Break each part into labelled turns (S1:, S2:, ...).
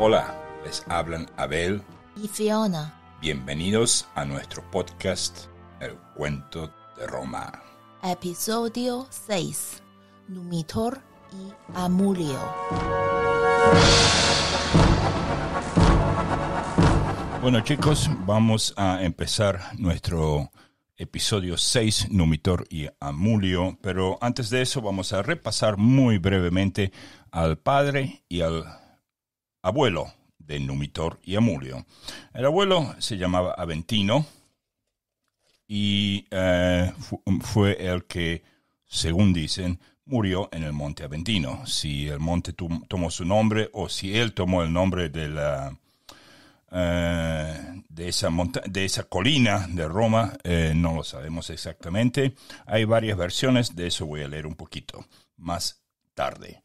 S1: Hola, les hablan Abel y Fiona. Bienvenidos a nuestro podcast El Cuento de Roma. Episodio 6. Numitor y Amulio. Bueno chicos, vamos a empezar nuestro episodio 6, Numitor y Amulio, pero antes de eso vamos a repasar muy brevemente al padre y al abuelo de Numitor y Amulio. El abuelo se llamaba Aventino y eh, fue el que, según dicen, murió en el monte Aventino. Si el monte tomó su nombre o si él tomó el nombre de la... Eh, de, esa monta de esa colina de Roma, eh, no lo sabemos exactamente. Hay varias versiones, de eso voy a leer un poquito más tarde.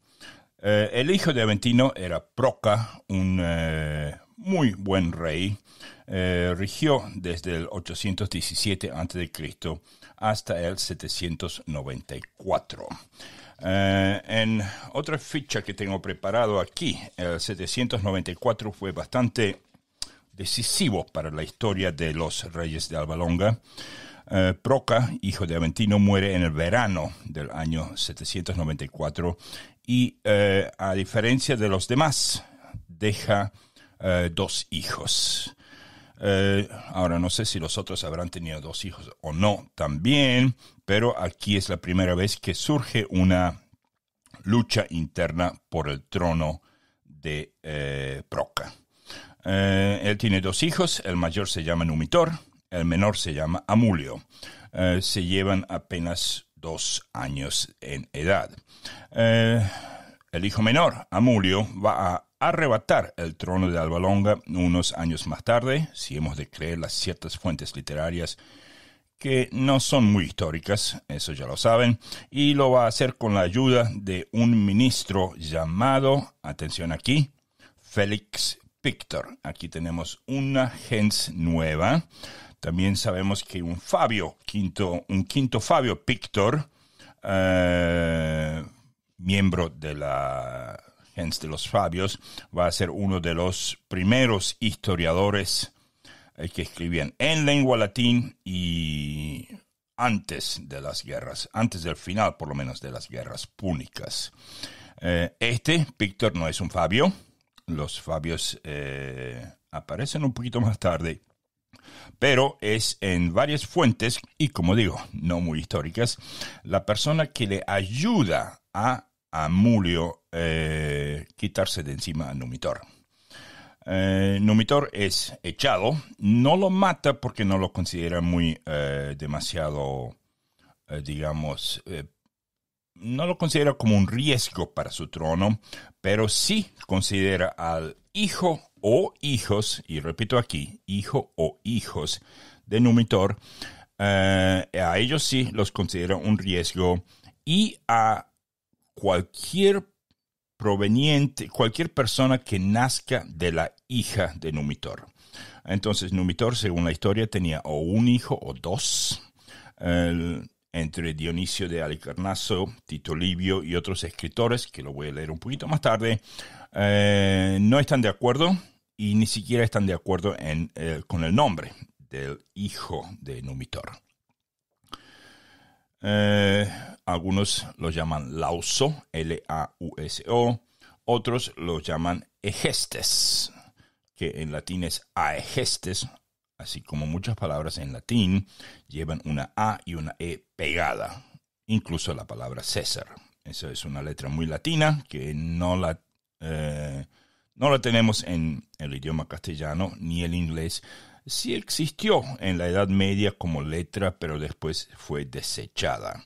S1: Eh, el hijo de Aventino era Proca, un eh, muy buen rey. Eh, rigió desde el 817 a.C. hasta el 794. en otra ficha que tengo preparado aquí, el 794 fue bastante decisivo para la historia de los reyes de Alba Longa. Proca, hijo de Aventino, muere en el verano del año 794 y eh, a diferencia de los demás, deja eh, dos hijos. Eh, ahora no sé si los otros habrán tenido dos hijos o no también, pero aquí es la primera vez que surge una lucha interna por el trono de Proca. él tiene dos hijos, el mayor se llama Numitor, el menor se llama Amulio. se llevan apenas dos años en edad. Eh, el hijo menor, Amulio, va a arrebatar el trono de Alba Longa unos años más tarde, si hemos de creer las ciertas fuentes literarias que no son muy históricas, eso ya lo saben, y lo va a hacer con la ayuda de un ministro llamado, atención aquí, Félix Pictor. Aquí tenemos una gens nueva. También sabemos que un Fabio, quinto, un quinto Fabio Pictor, eh, miembro de la Gens de los Fabios, va a ser uno de los primeros historiadores eh, que escribían en lengua latín y antes de las guerras, antes del final por lo menos de las guerras púnicas. Eh, este, Pictor, no es un Fabio. Los Fabios aparecen un poquito más tarde pero es en varias fuentes y como digo, no muy históricas, la persona que le ayuda a Amulio eh, quitarse de encima a Numitor. Eh, Numitor es echado, no lo mata porque no lo considera muy eh, demasiado, digamos, no lo considera como un riesgo para su trono, pero sí considera al hijo o hijos, y repito aquí, hijo o hijos de Numitor, eh, a ellos sí los considera un riesgo y a cualquier proveniente, cualquier persona que nazca de la hija de Numitor. Entonces Numitor, según la historia, tenía o un hijo o dos. entre Dionisio de Alicarnaso, Tito Livio y otros escritores, que lo voy a leer un poquito más tarde, eh, no están de acuerdo y ni siquiera están de acuerdo en, eh, con el nombre del hijo de Numitor. Eh, algunos lo llaman Lauso, L-A-U-S-O, otros lo llaman Egestes, que en latín es Aegestes, así como muchas palabras en latín llevan una A y una E pegada, incluso la palabra César. Esa es una letra muy latina que no la... Eh, no la tenemos en el idioma castellano ni el inglés. Sí existió en la Edad Media como letra, pero después fue desechada.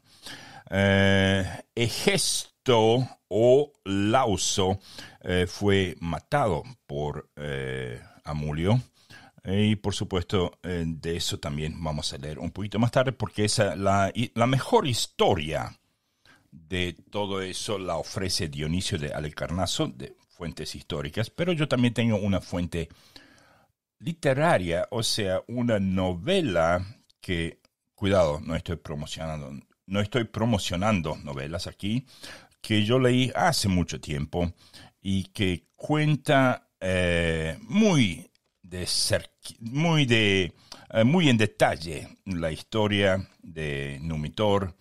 S1: Eh, Egesto o Lauso eh, fue matado por eh, Amulio. Y por supuesto, de eso también vamos a leer un poquito más tarde, porque esa, la, mejor historia de todo eso la ofrece Dionisio de Alecarnazo, de, fuentes históricas, pero yo también tengo una fuente literaria, o sea, una novela que, cuidado, no estoy promocionando, no estoy promocionando novelas aquí, que yo leí hace mucho tiempo y que cuenta eh, muy de muy de eh, muy en detalle la historia de Numitor,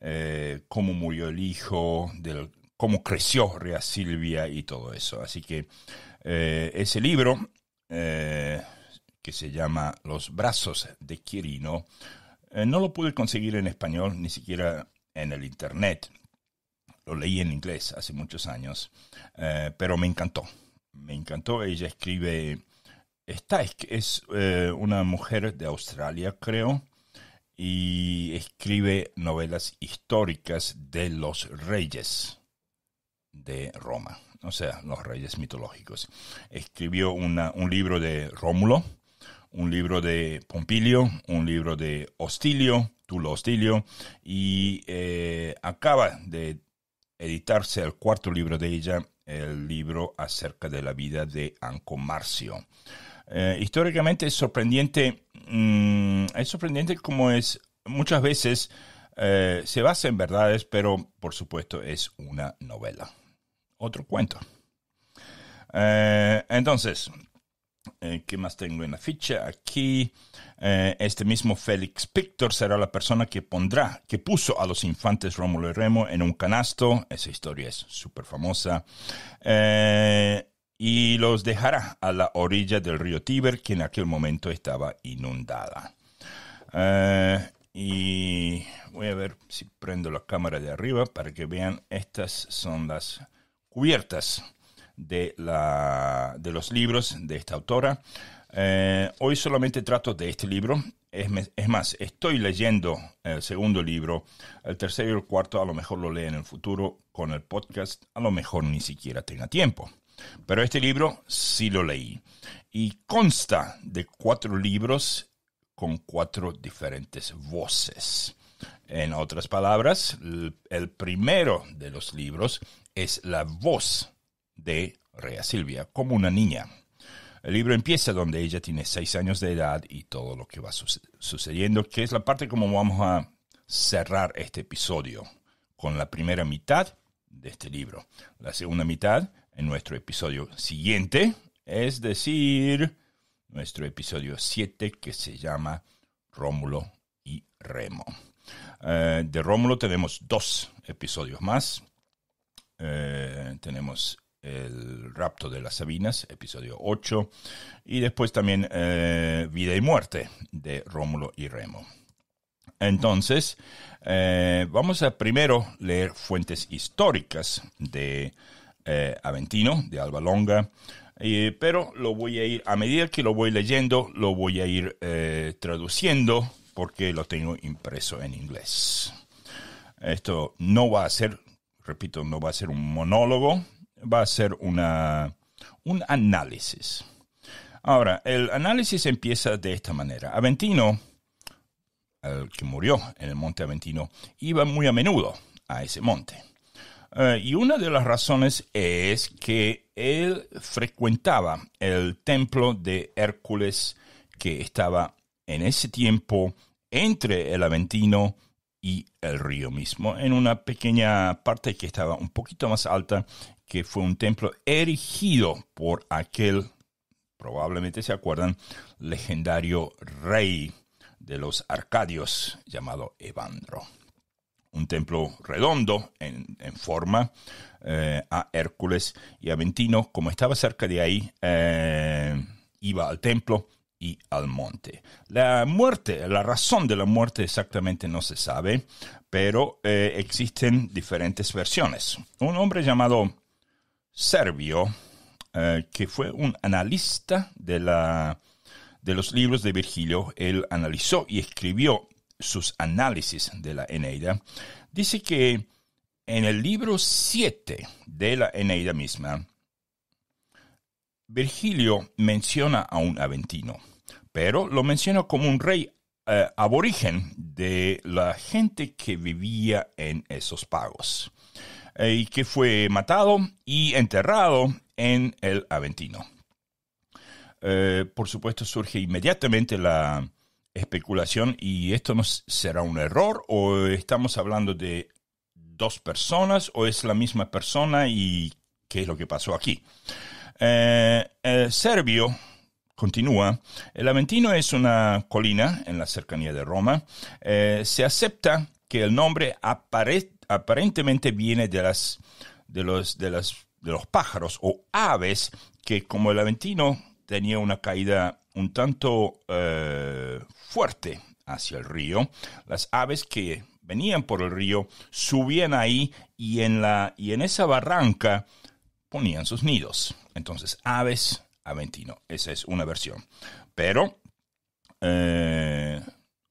S1: eh, cómo murió el hijo, del, cómo creció Rea Silvia y todo eso. Así que eh, ese libro, eh, que se llama Los brazos de Quirino, eh, no lo pude conseguir en español, ni siquiera en el internet. Lo leí en inglés hace muchos años, pero me encantó. Me encantó. Ella escribe, está, es una mujer de Australia, creo, y escribe novelas históricas de los reyes de Roma, o sea, los reyes mitológicos. Escribió un libro de Rómulo, un libro de Pompilio, un libro de Hostilio, Tulo Hostilio, y eh, acaba de editarse el cuarto libro de ella, el libro acerca de la vida de Anco eh, históricamente es sorprendente, mm, es sorprendente como es muchas veces eh, se basa en verdades, pero por supuesto es una novela otro cuento. Eh, entonces, eh, ¿qué más tengo en la ficha? Aquí, eh, este mismo Félix Pictor será la persona que pondrá, que puso a los infantes Rómulo y Remo en un canasto. Esa historia es súper famosa. y los dejará a la orilla del río Tíber, que en aquel momento estaba inundada. y voy a ver si prendo la cámara de arriba para que vean. Estas son las cubiertas de, de los libros de esta autora. Eh, hoy solamente trato de este libro. Es, es más, estoy leyendo el segundo libro, el tercero y el cuarto a lo mejor lo leo en el futuro con el podcast, a lo mejor ni siquiera tenga tiempo. Pero este libro sí lo leí y consta de cuatro libros con cuatro diferentes voces. En otras palabras, el primero de los libros es la voz de Rea Silvia como una niña. El libro empieza donde ella tiene seis años de edad y todo lo que va sucediendo, que es la parte como vamos a cerrar este episodio con la primera mitad de este libro. La segunda mitad en nuestro episodio siguiente, es decir, nuestro episodio 7 que se llama Rómulo y Remo. Eh, de Rómulo tenemos dos episodios más. Eh, tenemos El rapto de las Sabinas, episodio 8, y después también eh, Vida y muerte de Rómulo y Remo. Entonces, eh, vamos a primero leer fuentes históricas de Aventino, de Alba Longa, pero lo voy a ir, a medida que lo voy leyendo, lo voy a ir traduciendo porque lo tengo impreso en inglés. Esto no va a ser repito, no va a ser un monólogo, va a ser una, un análisis. Ahora, el análisis empieza de esta manera. Aventino, el que murió en el monte Aventino, iba muy a menudo a ese monte. Eh, y una de las razones es que él frecuentaba el templo de Hércules que estaba en ese tiempo entre el Aventino y y el río mismo, en una pequeña parte que estaba un poquito más alta, que fue un templo erigido por aquel, probablemente se acuerdan, legendario rey de los Arcadios llamado Evandro. Un templo redondo en, forma eh, a Hércules y aventino como estaba cerca de ahí, eh, iba al templo, y al monte. La muerte, la razón de la muerte exactamente no se sabe, pero eh, existen diferentes versiones. Un hombre llamado Servio, eh, que fue un analista de, la, de los libros de Virgilio, él analizó y escribió sus análisis de la Eneida, dice que en el libro 7 de la Eneida misma, Virgilio menciona a un aventino pero lo menciona como un rey eh, aborigen de la gente que vivía en esos pagos eh, y que fue matado y enterrado en el Aventino. Eh, por supuesto surge inmediatamente la especulación y esto no será un error o estamos hablando de dos personas o es la misma persona y qué es lo que pasó aquí. serbio Continúa, el Aventino es una colina en la cercanía de Roma. Eh, se acepta que el nombre aparentemente viene de, las, de, los, de, las, de los pájaros o aves que como el Aventino tenía una caída un tanto eh, fuerte hacia el río, las aves que venían por el río subían ahí y en, la, y en esa barranca ponían sus nidos. Entonces aves Aventino. Esa es una versión. Pero eh,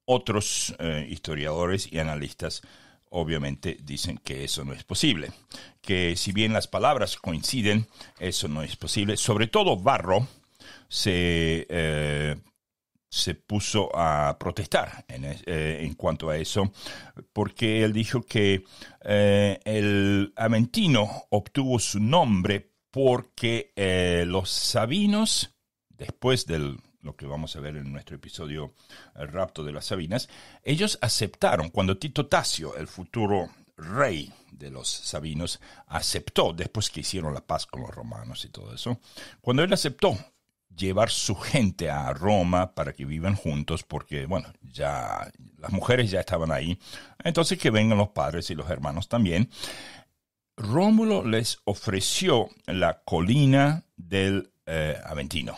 S1: otros eh, historiadores y analistas obviamente dicen que eso no es posible. Que si bien las palabras coinciden, eso no es posible. Sobre todo Barro se, eh, puso a protestar en, cuanto a eso, porque él dijo que el Aventino obtuvo su nombre porque eh, los sabinos, después de lo que vamos a ver en nuestro episodio El eh, rapto de las Sabinas, ellos aceptaron cuando Tito Tasio, el futuro rey de los sabinos, aceptó, después que hicieron la paz con los romanos y todo eso, cuando él aceptó llevar su gente a Roma para que vivan juntos, porque, bueno, ya las mujeres ya estaban ahí, entonces que vengan los padres y los hermanos también. Rómulo les ofreció la colina del eh, Aventino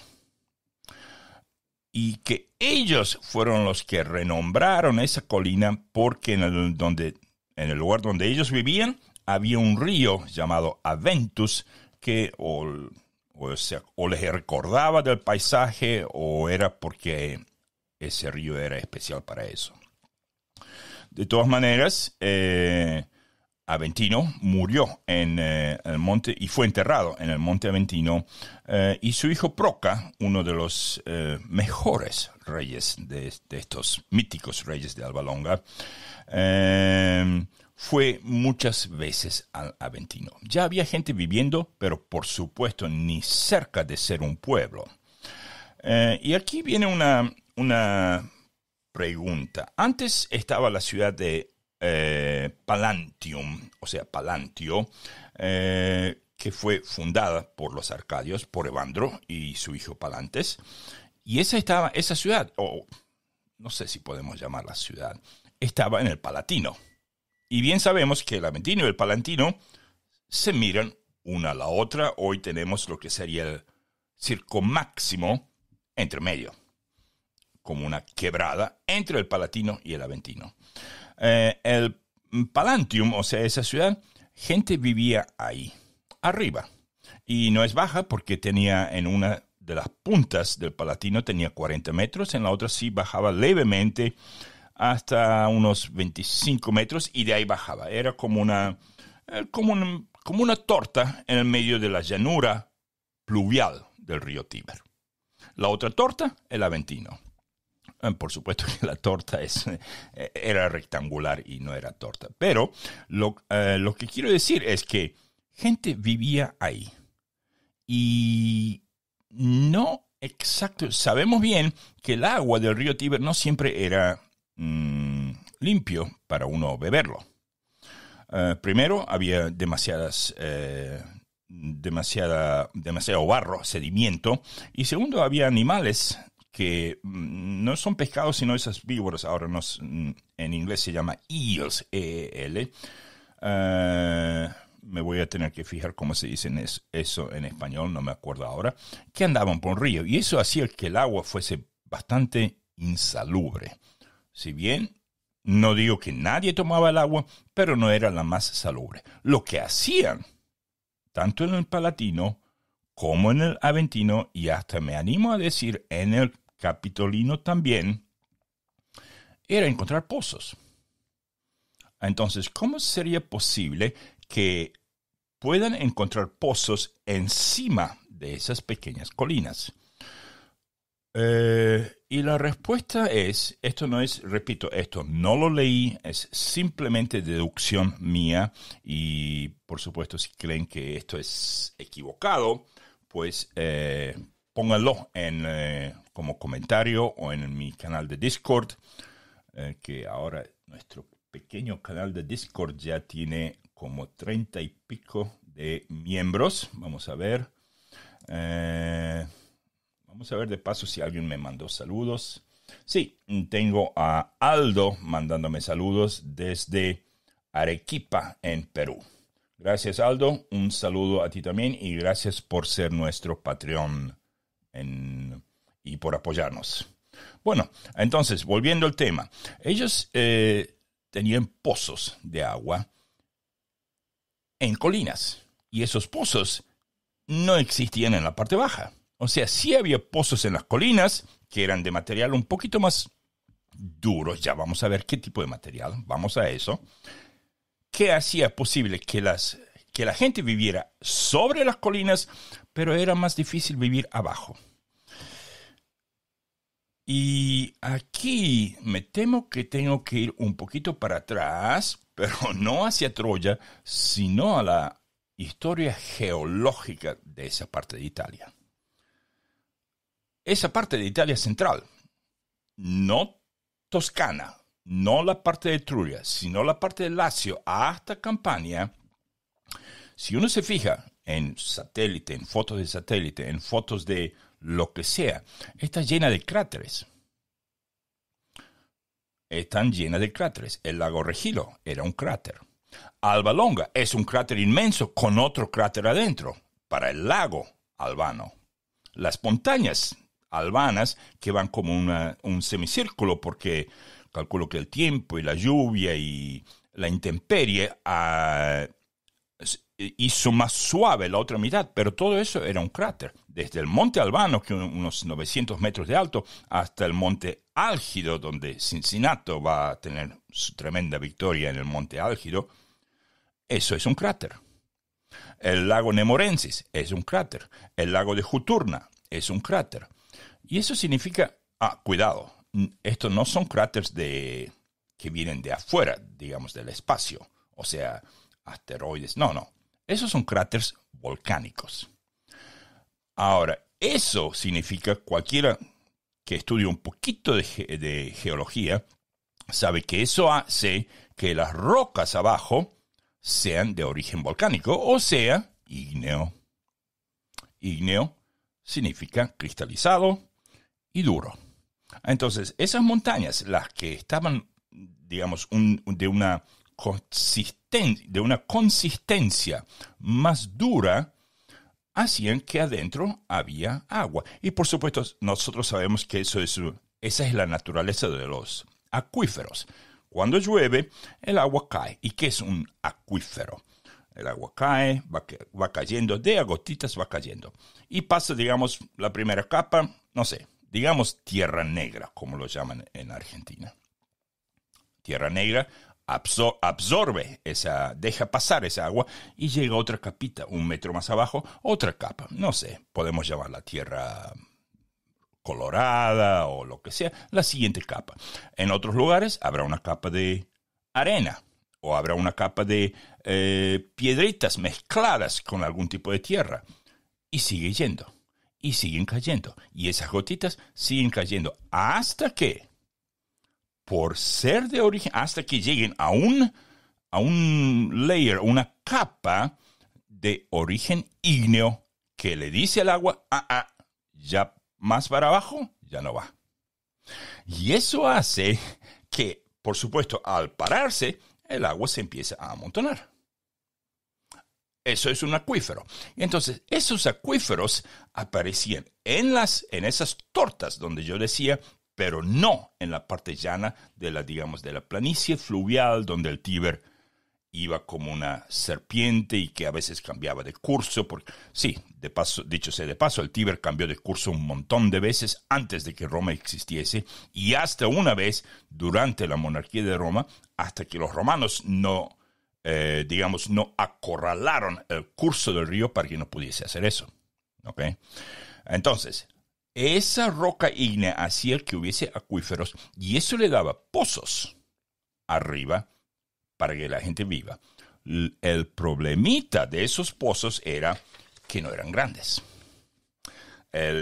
S1: y que ellos fueron los que renombraron esa colina porque en el, lugar donde ellos vivían había un río llamado Aventus que o, les recordaba del paisaje o era porque ese río era especial para eso. De todas maneras, eh, Aventino murió eh, en el monte y fue enterrado en el monte Aventino eh, y su hijo Proca, uno de los eh, mejores reyes de, estos míticos reyes de Alba Longa, fue muchas veces al Aventino. Ya había gente viviendo, pero por supuesto ni cerca de ser un pueblo. y aquí viene una, una pregunta. Antes estaba la ciudad de eh, Palantium, o sea, Palantio, eh, que fue fundada por los arcadios, por Evandro y su hijo Palantes. Y esa, estaba, esa ciudad, o no sé si podemos llamarla ciudad, estaba en el Palatino. Y bien sabemos que el Aventino y el Palantino se miran una a la otra. Hoy tenemos lo que sería el circo máximo entre medio, como una quebrada entre el Palatino y el Aventino. Eh, el Palantium, o sea, esa ciudad, gente vivía ahí, arriba. Y no es baja porque tenía en una de las puntas del Palatino tenía 40 metros, en la otra sí bajaba levemente hasta unos 25 metros y de ahí bajaba. Era como una, eh, como una torta en el medio de la llanura pluvial del río Tíber. La otra torta, el Aventino. Ah, por supuesto que la torta eh, era rectangular y no era torta. Pero eh, lo, que quiero decir es que gente vivía ahí. Y no exacto. Sabemos bien que el agua del río Tíber no siempre era mm, limpio para uno beberlo. Eh, primero, había demasiadas... demasiado barro, sedimento, y segundo, había animales que mm, no son pescados, sino esas víboras. Ahora mm, en inglés se llama eels, e, e l eh, me voy a tener que fijar cómo se dice eso en español, no me acuerdo ahora, que andaban por un río. Y eso hacía que el agua fuese bastante insalubre. Si bien no digo que nadie tomaba el agua, pero no era la más salubre. Lo que hacían, tanto en el Palatino como en el Aventino, y hasta me animo a decir en el capitolino también, era encontrar pozos. Entonces, ¿cómo sería posible que puedan encontrar pozos encima de esas pequeñas colinas? Eh, y la respuesta es, esto no es, repito, esto no lo leí, es simplemente deducción mía y por supuesto si creen que esto es equivocado, pues eh, pónganlo en, eh, como comentario o en mi canal de Discord, eh, que ahora nuestro pequeño canal de Discord ya tiene como treinta y pico de miembros. Vamos a ver. Eh, vamos a ver de paso si alguien me mandó saludos. Sí, tengo a Aldo mandándome saludos desde Arequipa, en Perú. Gracias Aldo, un saludo a ti también y gracias por ser nuestro Patreon y por apoyarnos. Bueno, entonces, volviendo al tema, ellos eh, tenían pozos de agua en colinas y esos pozos no existían en la parte baja. O sea, sí había pozos en las colinas que eran de material un poquito más duro, ya vamos a ver qué tipo de material, vamos a eso, que hacía posible que, las, que la gente viviera sobre las colinas pero era más difícil vivir abajo. Y aquí me temo que tengo que ir un poquito para atrás, pero no hacia Troya, sino a la historia geológica de esa parte de Italia. Esa parte de Italia central, no Toscana, no la parte de Etruria, sino la parte de Lacio hasta Campania, si uno se fija en satélite, en fotos de satélite, en fotos de lo que sea, está llena de cráteres. Están llenas de cráteres. El lago Regilo era un cráter. Alba Longa es un cráter inmenso con otro cráter adentro, para el lago albano. Las montañas albanas, que van como un semicírculo, porque calculo que el tiempo y la lluvia y la intemperie ah, hizo más suave la otra mitad, pero todo eso era un cráter. Desde el monte Albano, que unos 900 metros de alto, hasta el monte Álgido, donde Cincinnato va a tener su tremenda victoria en el monte Álgido, eso es un cráter. El lago Nemorensis es un cráter. El lago de Juturna es un cráter. Y eso significa, ah, cuidado, estos no son cráteres de, que vienen de afuera, digamos, del espacio, o sea, asteroides, no, no, esos son cráteres volcánicos. Ahora, eso significa cualquiera que estudie un poquito de, geología sabe que eso hace que las rocas abajo sean de origen volcánico, o sea, ígneo. Ígneo significa cristalizado y duro. Entonces, esas montañas, las que estaban, digamos, de una de una consistencia más dura, hacían que adentro había agua. Y por supuesto, nosotros sabemos que eso es, esa es la naturaleza de los acuíferos. Cuando llueve, el agua cae. ¿Y qué es un acuífero? El agua cae, va, va cayendo, de agotitas va cayendo. Y pasa, digamos, la primera capa, no sé, digamos tierra negra, como lo llaman en Argentina. Tierra negra, absorbe esa, deja pasar esa agua y llega otra capita, un metro más abajo, otra capa. No sé, podemos llamar la tierra colorada o lo que sea, la siguiente capa. En otros lugares habrá una capa de arena o habrá una capa de eh, piedritas mezcladas con algún tipo de tierra. Y sigue yendo, y siguen cayendo, y esas gotitas siguen cayendo hasta que por ser de origen, hasta que lleguen a un, a un layer, una capa de origen ígneo que le dice al agua, ah, ah, ya más para abajo, ya no va. Y eso hace que, por supuesto, al pararse, el agua se empieza a amontonar. Eso es un acuífero. Entonces, esos acuíferos aparecían en, las, en esas tortas donde yo decía pero no en la parte llana de la, digamos, de la planicie fluvial donde el Tíber iba como una serpiente y que a veces cambiaba de curso. Porque, sí, de paso, dicho sea de paso, el Tíber cambió de curso un montón de veces antes de que Roma existiese y hasta una vez durante la monarquía de Roma, hasta que los romanos no, eh, digamos, no acorralaron el curso del río para que no pudiese hacer eso. Entonces, esa roca ígnea hacía que hubiese acuíferos y eso le daba pozos arriba para que la gente viva. El problemita de esos pozos era que no eran grandes.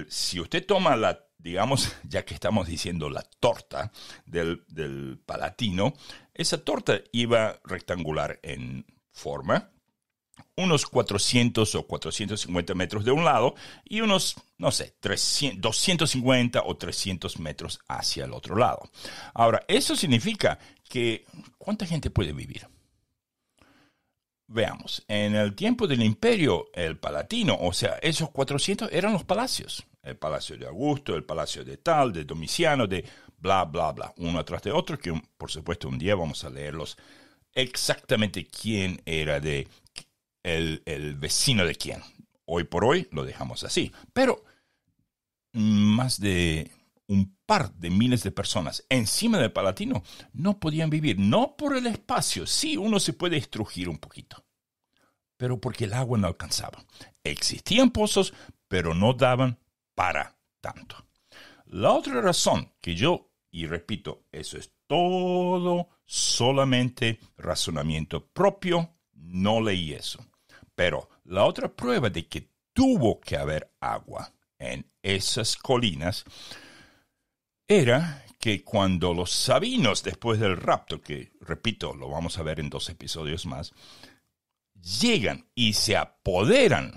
S1: si usted toma la, digamos, ya que estamos diciendo la torta del, del Palatino, esa torta iba rectangular en forma, unos 400 o 450 metros de un lado y unos, no sé, 300, 250 o 300 metros hacia el otro lado. Ahora, eso significa que ¿cuánta gente puede vivir? Veamos, en el tiempo del imperio, el Palatino, o sea, esos 400 eran los palacios. El palacio de Augusto, el palacio de Tal, de Domiciano, de bla, bla, bla, uno atrás de otro, que por supuesto un día vamos a leerlos exactamente quién era de el, vecino de quién. Hoy por hoy lo dejamos así. Pero más de un par de miles de personas encima del Palatino no podían vivir, no por el espacio, sí, uno se puede estrujir un poquito, pero porque el agua no alcanzaba. Existían pozos, pero no daban para tanto. La otra razón que yo, y repito, eso es todo solamente razonamiento propio no leí eso. Pero la otra prueba de que tuvo que haber agua en esas colinas era que cuando los sabinos, después del rapto, que repito, lo vamos a ver en dos episodios más, llegan y se apoderan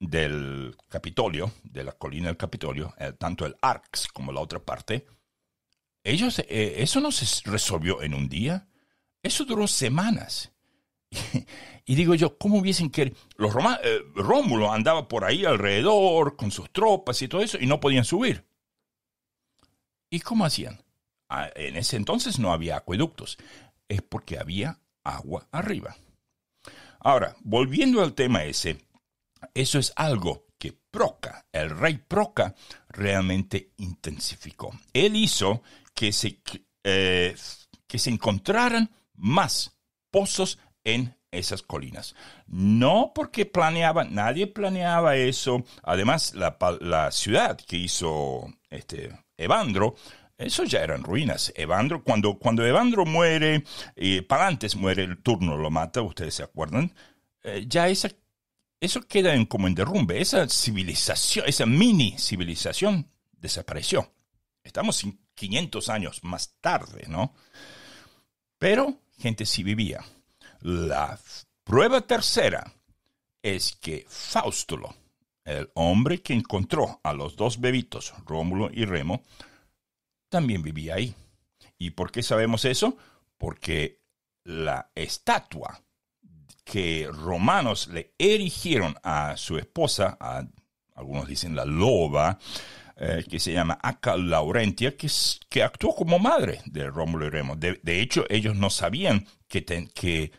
S1: del Capitolio, de la colina del Capitolio, eh, tanto el Arx como la otra parte, ellos, eh, eso no se resolvió en un día, eso duró semanas. Y digo yo, ¿cómo hubiesen que Los eh, Rómulo andaba por ahí alrededor con sus tropas y todo eso y no podían subir. ¿Y cómo hacían? Ah, en ese entonces no había acueductos, es porque había agua arriba. Ahora, volviendo al tema ese, eso es algo que Proca, el rey Proca, realmente intensificó. Él hizo que se, eh, que se encontraran más pozos en esas colinas. No porque planeaba, nadie planeaba eso. Además, la, ciudad que hizo este Evandro, eso ya eran ruinas. Evandro, cuando, cuando Evandro muere, eh, Palantes muere, el turno lo mata, ustedes se acuerdan, eh, ya esa, eso queda en, como en derrumbe. Esa civilización, esa mini civilización desapareció. Estamos 500 años más tarde, ¿no? Pero gente sí vivía. La prueba tercera es que Faustulo, el hombre que encontró a los dos bebitos, Rómulo y Remo, también vivía ahí. ¿Y por qué sabemos eso? Porque la estatua que romanos le erigieron a su esposa, a, algunos dicen la loba, eh, que se llama Aca Laurentia, que, actuó como madre de Rómulo y Remo. De, hecho, ellos no sabían que, que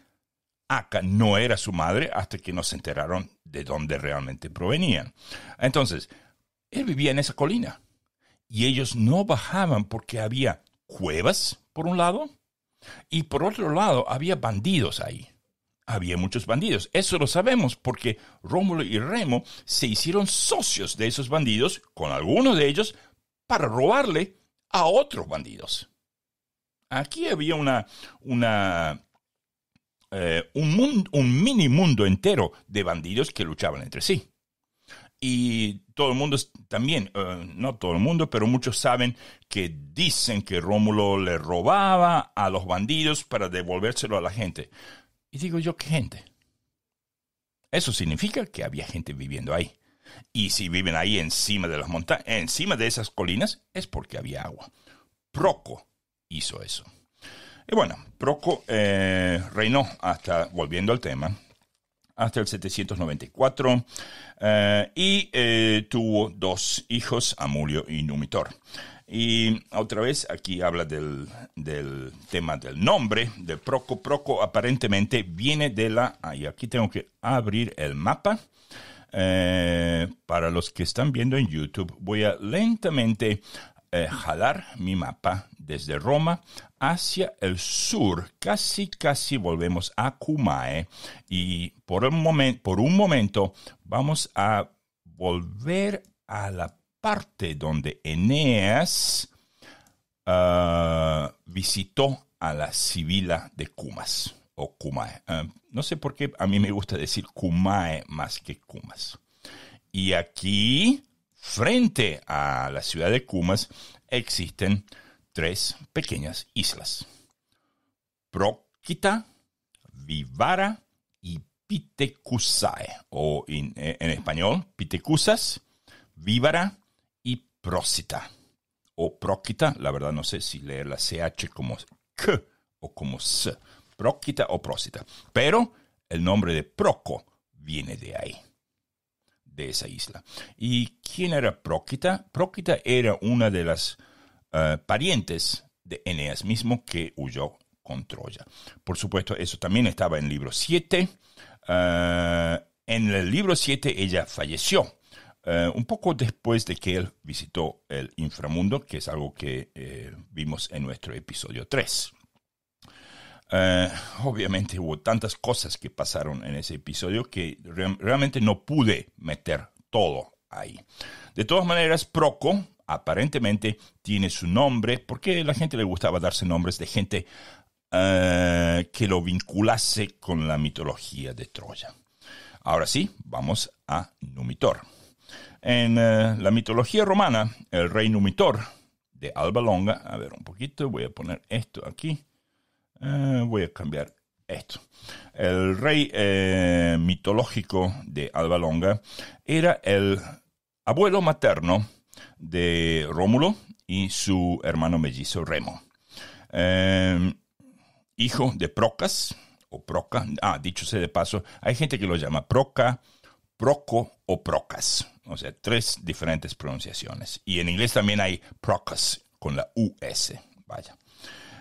S1: Acá no era su madre hasta que nos enteraron de dónde realmente provenían. Entonces, él vivía en esa colina y ellos no bajaban porque había cuevas, por un lado, y por otro lado había bandidos ahí. Había muchos bandidos. Eso lo sabemos porque Rómulo y Remo se hicieron socios de esos bandidos, con algunos de ellos, para robarle a otros bandidos. Aquí había una, una eh, un, un mini mundo entero de bandidos que luchaban entre sí. Y todo el mundo también, eh, no todo el mundo, pero muchos saben que dicen que Rómulo le robaba a los bandidos para devolvérselo a la gente. Y digo yo, ¿qué gente? Eso significa que había gente viviendo ahí. Y si viven ahí encima de las montañas, encima de esas colinas, es porque había agua. Proco hizo eso. Y bueno, Proco eh, reinó hasta, volviendo al tema, hasta el 794 y eh, eh, tuvo dos hijos, Amulio y Numitor. Y otra vez aquí habla del, tema del nombre de Proco. Proco aparentemente viene de la... Ay, aquí tengo que abrir el mapa. para los que están viendo en YouTube, voy a lentamente jalar mi mapa desde Roma hacia el sur, casi casi volvemos a Cumae y por un, momento vamos a volver a la parte donde Eneas ah, visitó a la Sibila de Cumas o Cumae. Ah, no sé por qué a mí me gusta decir Cumae más que Cumas. Y aquí, frente a la ciudad de Cumas, existen tres pequeñas islas, Proquita, Vivara y Pitecusae, o eh, en español, Pitecusas, Vivara y Prósita. o Próquita, la verdad no sé si leer la CH como K o como S, Proquita o Prósita. pero el nombre de Proco viene de ahí de esa isla. ¿Y quién era Próquita? Próquita era una de las eh, parientes de Eneas mismo que huyó con Troya. Por supuesto, eso también estaba en libro 7. Eh, en el libro 7 ella falleció. Eh, un poco después de que él visitó el inframundo, que es algo que vimos en nuestro episodio 3. obviamente hubo tantas cosas que pasaron en ese episodio que realmente no pude meter todo ahí. De todas maneras, Proco, aparentemente tiene su nombre, porque la gente le gustaba darse nombres de gente eh, que lo vinculase con la mitología de Troya. Ahora sí, vamos a Numitor. En eh, la mitología romana, el rey Numitor de Alba Longa, a ver un poquito, voy a poner esto aquí, eh, voy a cambiar esto. El rey mitológico de Alba Longa era el abuelo materno de Rómulo y su hermano mellizo Remo. Em, hijo de Procas, o Proca, ah, dicho sea de paso, hay gente que lo llama Proca, Proco o Procas, o sea, tres diferentes pronunciaciones. Y en inglés también hay Procas con la US, vaya.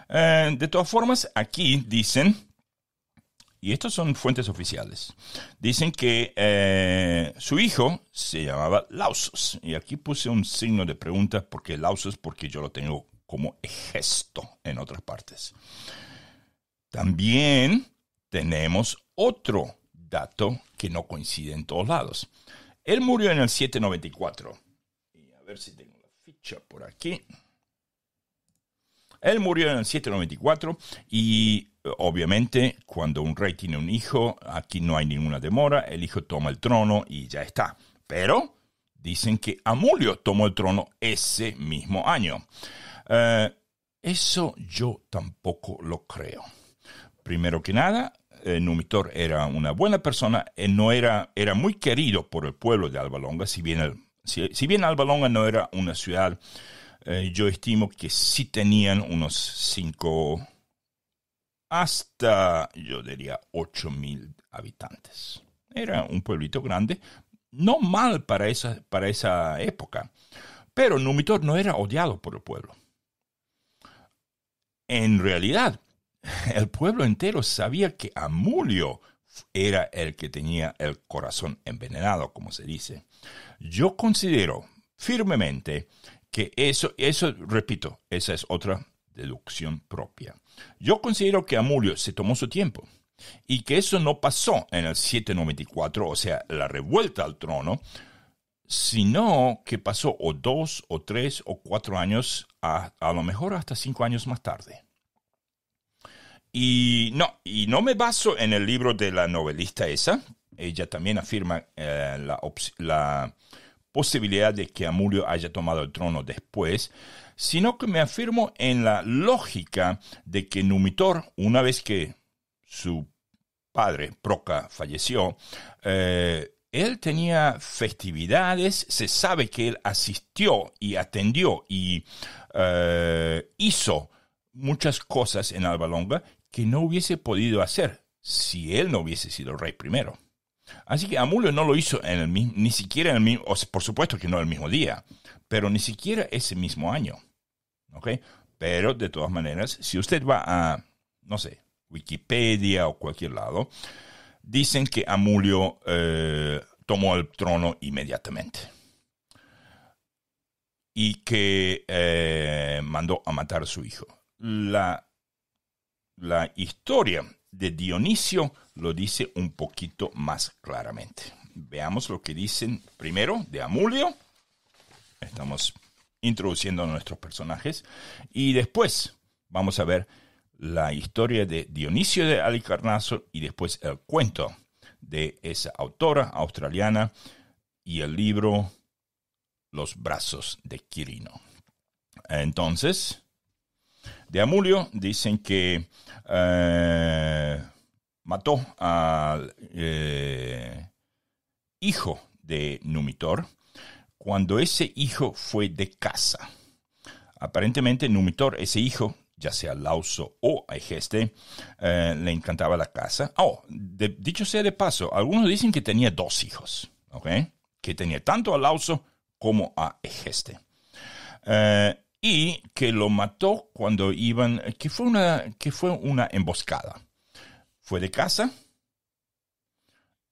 S1: Em, de todas formas, aquí dicen y estas son fuentes oficiales, dicen que eh, su hijo se llamaba Lausus. Y aquí puse un signo de pregunta porque Lausus, porque yo lo tengo como gesto en otras partes. También tenemos otro dato que no coincide en todos lados. Él murió en el 794. Y a ver si tengo la ficha por aquí. Él murió en el 794 y obviamente, cuando un rey tiene un hijo, aquí no hay ninguna demora, el hijo toma el trono y ya está. Pero dicen que Amulio tomó el trono ese mismo año. Eh, eso yo tampoco lo creo. Primero que nada, eh, Numitor era una buena persona, eh, no era, era muy querido por el pueblo de Alba Longa, si bien, si, si bien Alba Longa no era una ciudad, yo estimo que sí tenían unos cinco hasta, yo diría, 8.000 habitantes. Era un pueblito grande, no mal para esa, para esa época, pero Numitor no era odiado por el pueblo. En realidad, el pueblo entero sabía que Amulio era el que tenía el corazón envenenado, como se dice. Yo considero firmemente que eso, eso, repito, esa es otra deducción propia. Yo considero que Amulio se tomó su tiempo y que eso no pasó en el 794, o sea, la revuelta al trono, sino que pasó o dos o tres o cuatro años, a, lo mejor hasta cinco años más tarde. Y no, y no me baso en el libro de la novelista esa, ella también afirma eh, la, la posibilidad de que Amulio haya tomado el trono después, sino que me afirmo en la lógica de que Numitor, una vez que su padre, Proca, falleció, eh, él tenía festividades, se sabe que él asistió y atendió y eh, hizo muchas cosas en Alba Longa que no hubiese podido hacer si él no hubiese sido rey primero. Así que Amulio no lo hizo en el ni siquiera en el mismo, por supuesto que no el mismo día, pero ni siquiera ese mismo año. Pero de todas maneras, si usted va a, no sé, Wikipedia o cualquier lado, dicen que Amulio eh, tomó el trono inmediatamente y que eh, mandó a matar a su hijo. La, la historia de Dionisio lo dice un poquito más claramente. Veamos lo que dicen primero de Amulio. Estamos introduciendo a nuestros personajes. Y después vamos a ver la historia de Dionisio de Alicarnaso y después el cuento de esa autora australiana y el libro Los brazos de Quirino. Entonces, de Amulio dicen que eh, mató al eh, hijo de Numitor cuando ese hijo fue de casa. Aparentemente, Numitor, ese hijo, ya sea Lauso o Egeste, eh, le encantaba la casa. Oh, dicho sea de paso, algunos dicen que tenía dos hijos, que tenía tanto a Lauso como a Egeste. Eh, y que lo mató cuando iban, que fue, una, que fue una emboscada. Fue de casa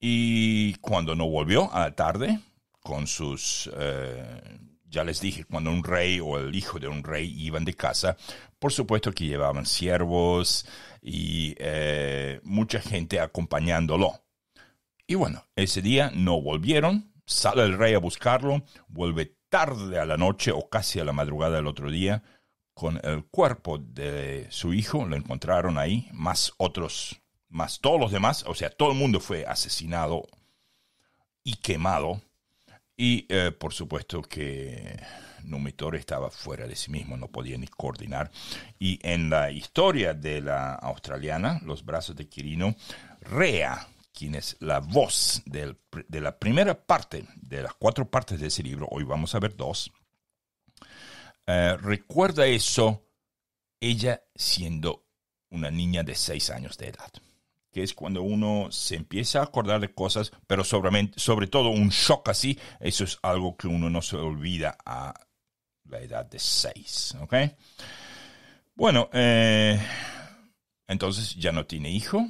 S1: y cuando no volvió a la tarde, con sus, eh, ya les dije, cuando un rey o el hijo de un rey iban de casa, por supuesto que llevaban siervos y eh, mucha gente acompañándolo. Y bueno, ese día no volvieron, sale el rey a buscarlo, vuelve tarde a la noche o casi a la madrugada del otro día, con el cuerpo de su hijo, lo encontraron ahí, más otros, más todos los demás, o sea, todo el mundo fue asesinado y quemado y eh, por supuesto que Numitor estaba fuera de sí mismo, no podía ni coordinar. Y en la historia de la australiana, los brazos de Quirino, Rea, quien es la voz de la primera parte, de las cuatro partes de ese libro, hoy vamos a ver dos, eh, recuerda eso ella siendo una niña de seis años de edad que es cuando uno se empieza a acordar de cosas, pero sobre, todo un shock así, eso es algo que uno no se olvida a la edad de 6, Bueno, eh, entonces ya no tiene hijo,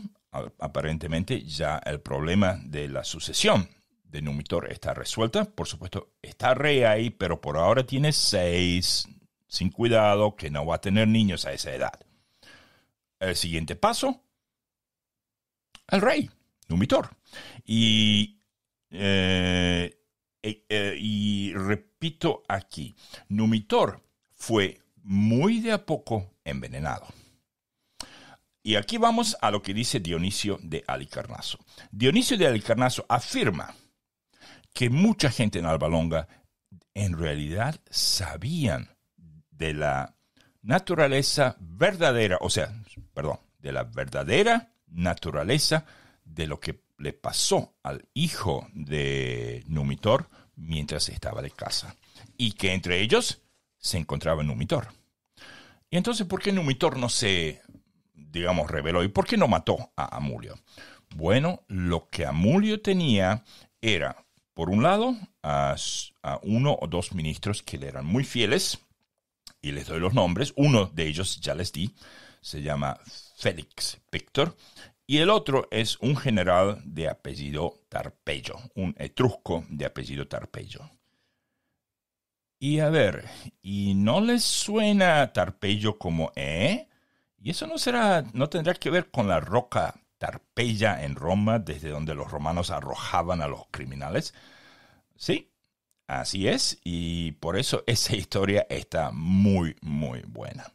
S1: aparentemente ya el problema de la sucesión de Numitor está resuelta, por supuesto está re ahí, pero por ahora tiene seis. sin cuidado, que no va a tener niños a esa edad. El siguiente paso al rey, Numitor. Y, eh, eh, eh, y repito aquí, Numitor fue muy de a poco envenenado. Y aquí vamos a lo que dice Dionisio de Alicarnaso. Dionisio de Alicarnaso afirma que mucha gente en Albalonga en realidad sabían de la naturaleza verdadera, o sea, perdón, de la verdadera naturaleza de lo que le pasó al hijo de Numitor mientras estaba de casa. Y que entre ellos se encontraba Numitor. Y entonces, ¿por qué Numitor no se, digamos, reveló? ¿Y por qué no mató a Amulio? Bueno, lo que Amulio tenía era, por un lado, a, uno o dos ministros que le eran muy fieles, y les doy los nombres, uno de ellos ya les di, se llama Félix Víctor, y el otro es un general de apellido Tarpello, un etrusco de apellido Tarpello. Y a ver, ¿y no les suena Tarpeyo como E? ¿Y eso no será, no tendrá que ver con la roca Tarpeya en Roma, desde donde los romanos arrojaban a los criminales? Sí, así es, y por eso esa historia está muy, muy buena.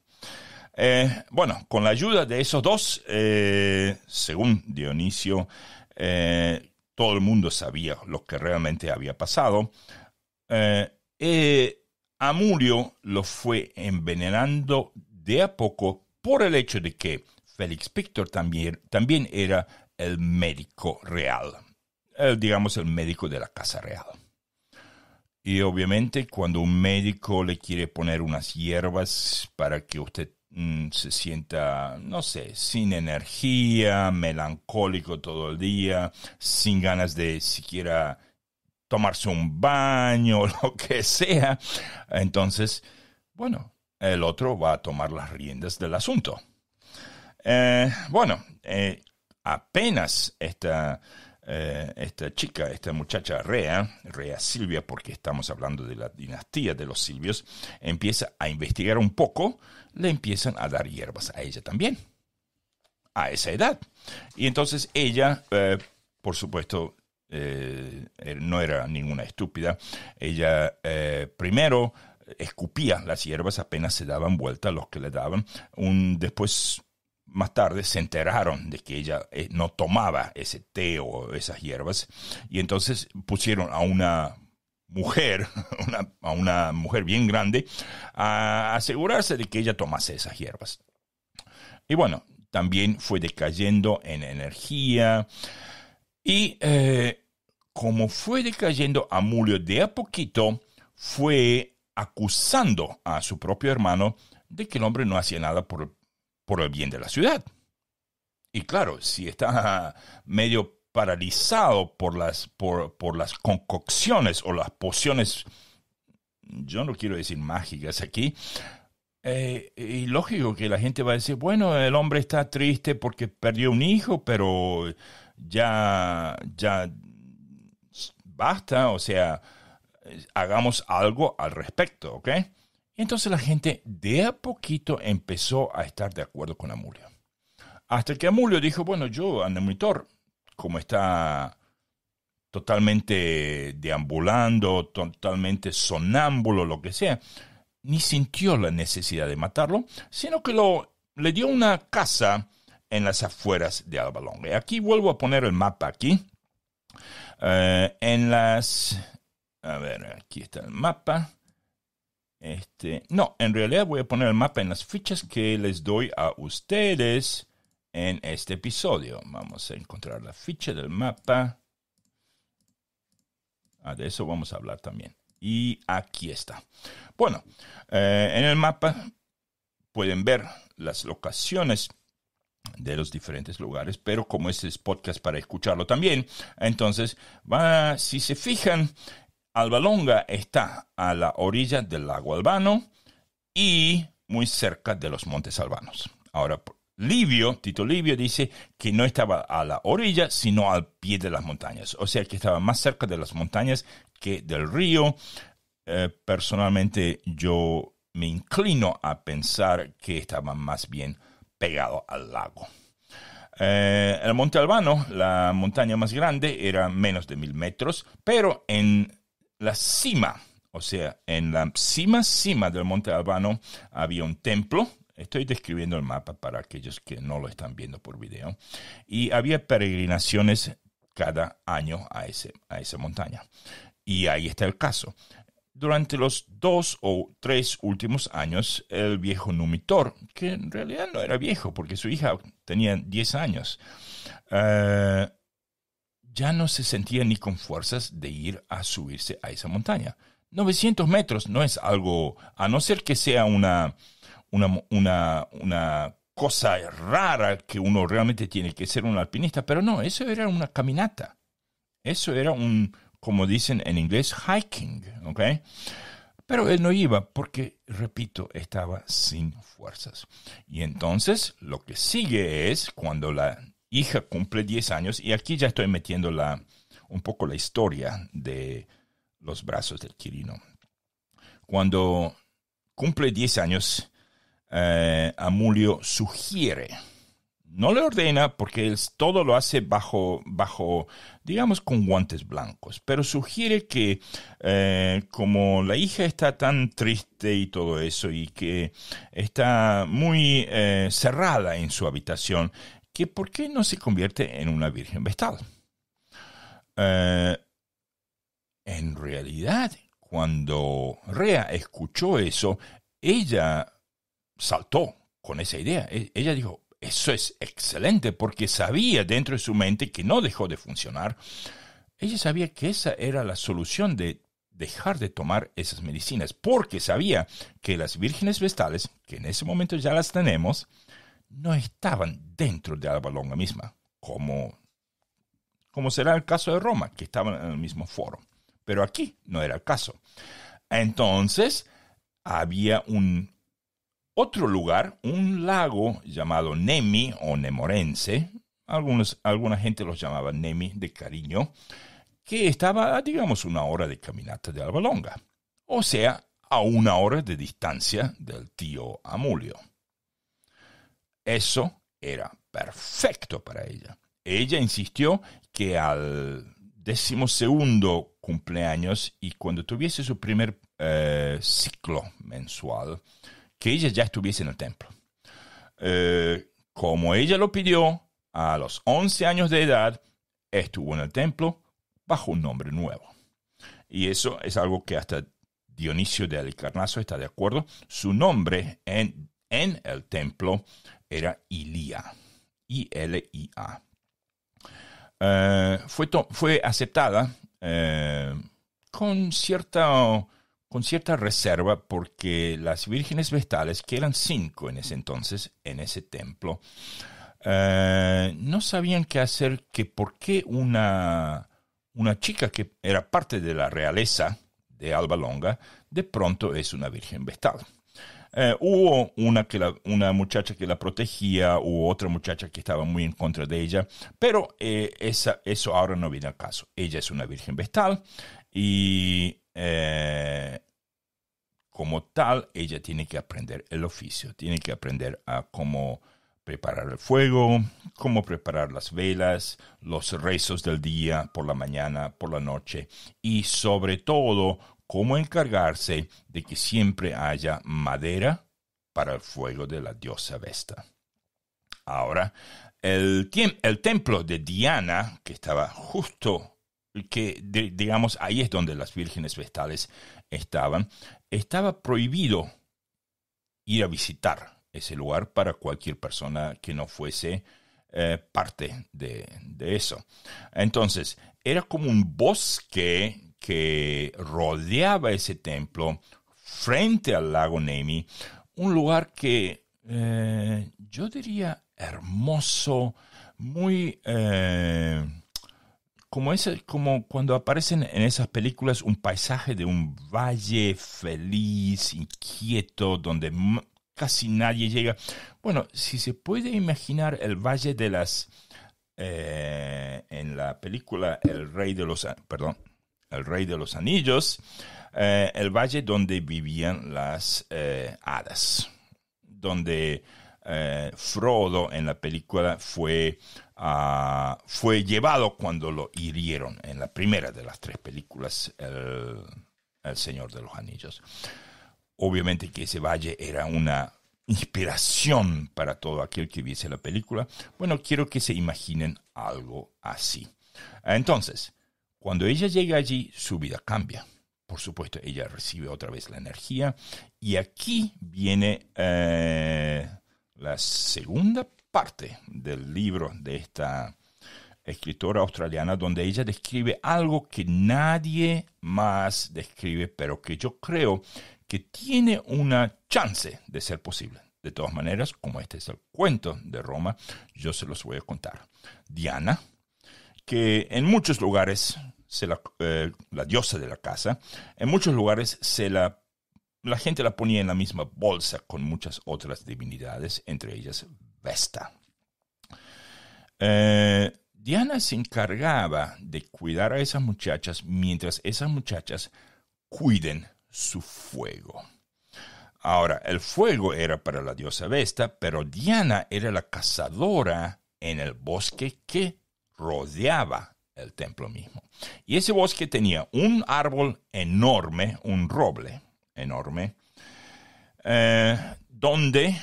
S1: Eh, bueno, con la ayuda de esos dos, eh, según Dionisio, eh, todo el mundo sabía lo que realmente había pasado. Amurio lo fue envenenando de a poco por el hecho de que Félix Pictor también, también era el médico real, digamos el médico de la Casa Real. Y obviamente cuando un médico le quiere poner unas hierbas para que usted Mm, se sienta, no sé, sin energía, melancólico todo el día, sin ganas de siquiera tomarse un baño, lo que sea, entonces, bueno, el otro va a tomar las riendas del asunto. Eh, bueno, eh, apenas esta, eh, esta chica, esta muchacha Rea, Rea Silvia, porque estamos hablando de la dinastía de los Silvios, empieza a investigar un poco, le empiezan a dar hierbas a ella también, a esa edad. Y entonces ella, eh, por supuesto, eh, no era ninguna estúpida, ella primero escupía las hierbas apenas se daban vuelta los que le daban, un, después más tarde se enteraron de que ella eh, no tomaba ese té o esas hierbas y entonces pusieron a una mujer, a una mujer bien grande, a asegurarse de que ella tomase esas hierbas. Y bueno, también fue decayendo en energía y eh, como fue decayendo, Amulio de a poquito fue acusando a su propio hermano de que el hombre no hacía nada por, por el bien de la ciudad. Y claro, si está medio paralizado por las, por, las concocciones o las pociones, yo no quiero decir mágicas aquí, eh, y lógico que la gente va a decir, bueno, el hombre está triste porque perdió un hijo, pero ya, ya basta, o sea, hagamos algo al respecto, ¿ok? Entonces la gente de a poquito empezó a estar de acuerdo con Amulio. Hasta que Amulio dijo, bueno, yo, Anemitor, como está totalmente deambulando, totalmente sonámbulo, lo que sea, ni sintió la necesidad de matarlo, sino que lo, le dio una casa en las afueras de Y Aquí vuelvo a poner el mapa aquí. Eh, en las... A ver, aquí está el mapa. Este, no, en realidad voy a poner el mapa en las fichas que les doy a ustedes en este episodio. Vamos a encontrar la ficha del mapa. Ah, de eso vamos a hablar también. Y aquí está. Bueno, eh, en el mapa pueden ver las locaciones de los diferentes lugares, pero como este es podcast para escucharlo también, entonces, va, si se fijan, Albalonga está a la orilla del lago Albano y muy cerca de los montes albanos. Ahora, Livio, Tito Livio dice que no estaba a la orilla, sino al pie de las montañas. O sea que estaba más cerca de las montañas que del río. Eh, personalmente yo me inclino a pensar que estaba más bien pegado al lago. Eh, el monte Albano, la montaña más grande, era menos de mil metros, pero en la cima, o sea, en la cima, cima del monte Albano había un templo. Estoy describiendo el mapa para aquellos que no lo están viendo por video. Y había peregrinaciones cada año a, ese, a esa montaña. Y ahí está el caso. Durante los dos o tres últimos años, el viejo Numitor, que en realidad no era viejo porque su hija tenía 10 años, eh, ya no se sentía ni con fuerzas de ir a subirse a esa montaña. 900 metros no es algo, a no ser que sea una, una, cosa rara que uno realmente tiene que ser un alpinista, pero no, eso era una caminata. Eso era un, como dicen en inglés, hiking, ¿ok? Pero él no iba porque, repito, estaba sin fuerzas. Y entonces lo que sigue es cuando la hija cumple 10 años y aquí ya estoy metiendo la, un poco la historia de los brazos del Quirino. Cuando cumple 10 años, eh, Amulio sugiere, no le ordena porque él todo lo hace bajo, bajo, digamos, con guantes blancos, pero sugiere que eh, como la hija está tan triste y todo eso y que está muy eh, cerrada en su habitación, que por qué no se convierte en una virgen vestal. Eh, en realidad, cuando Rea escuchó eso, ella saltó con esa idea. E, ella dijo, eso es excelente porque sabía dentro de su mente que no dejó de funcionar. Ella sabía que esa era la solución de dejar de tomar esas medicinas porque sabía que las vírgenes vestales, que en ese momento ya las tenemos, no estaban dentro de Alba Longa misma, como, como será el caso de Roma, que estaban en el mismo foro. Pero aquí no era el caso. Entonces, había un otro lugar, un lago llamado Nemi o Nemorense, algunos, alguna gente los llamaba Nemi de cariño, que estaba a, digamos, una hora de caminata de Alba Longa, o sea, a una hora de distancia del tío Amulio. Eso era perfecto para ella. Ella insistió que al decimosegundo cumpleaños y cuando tuviese su primer eh, ciclo mensual, que ella ya estuviese en el templo. Eh, como ella lo pidió, a los 11 años de edad estuvo en el templo bajo un nombre nuevo. Y eso es algo que hasta Dionisio de Alicarnaso está de acuerdo. Su nombre en, en el templo era Ilia, I-L-I-A. Eh, fue, fue, aceptada eh, con, cierta, con cierta reserva porque las vírgenes vestales, que eran cinco en ese entonces, en ese templo, eh, no sabían qué hacer, que por qué una, una chica que era parte de la realeza de Alba Longa, de pronto es una virgen vestal. Eh, hubo una, que una muchacha que la protegía, hubo otra muchacha que estaba muy en contra de ella, pero eh, eso ahora no viene al caso. Ella es una virgen vestal y eh, como tal, ella tiene que aprender el oficio, tiene que aprender a cómo preparar el fuego, cómo preparar las velas, los rezos del día, por la mañana, por la noche y sobre todo cómo encargarse de que siempre haya madera para el fuego de la diosa Vesta. Ahora, el, templo de Diana, que estaba justo que digamos ahí es donde las vírgenes vestales estaban, estaba prohibido ir a visitar ese lugar para cualquier persona que no fuese eh, parte de, eso. Entonces, era como un bosque que rodeaba ese templo frente al lago Nemi, un lugar que eh, yo diría hermoso, muy eh, como, como cuando aparecen en esas películas un paisaje de un valle feliz, inquieto, donde casi nadie llega. Bueno, si se puede imaginar el valle de las... Eh, en la película El Rey de los... Perdón, el Rey de los Anillos, eh, el valle donde vivían las eh, hadas, donde eh, Frodo en la película fue, ah, fue llevado cuando lo hirieron en la primera de las tres películas, el, el Señor de los Anillos. Obviamente que ese valle era una inspiración para todo aquel que viese la película. Bueno, quiero que se imaginen algo así. Entonces, cuando ella llega allí, su vida cambia. Por supuesto, ella recibe otra vez la energía. Y aquí viene eh, la segunda parte del libro de esta escritora australiana, donde ella describe algo que nadie más describe, pero que yo creo que tiene una chance de ser posible. De todas maneras, como este es el cuento de Roma, yo se los voy a contar. Diana, que en muchos lugares, se la, eh, la, diosa de la casa, en muchos lugares se la, la gente la ponía en la misma bolsa con muchas otras divinidades, entre ellas Vesta. Eh, Diana se encargaba de cuidar a esas muchachas mientras esas muchachas cuiden su fuego. Ahora, el fuego era para la diosa Vesta, pero Diana era la cazadora en el bosque que rodeaba el templo mismo. Y ese bosque tenía un árbol enorme, un roble enorme, eh, donde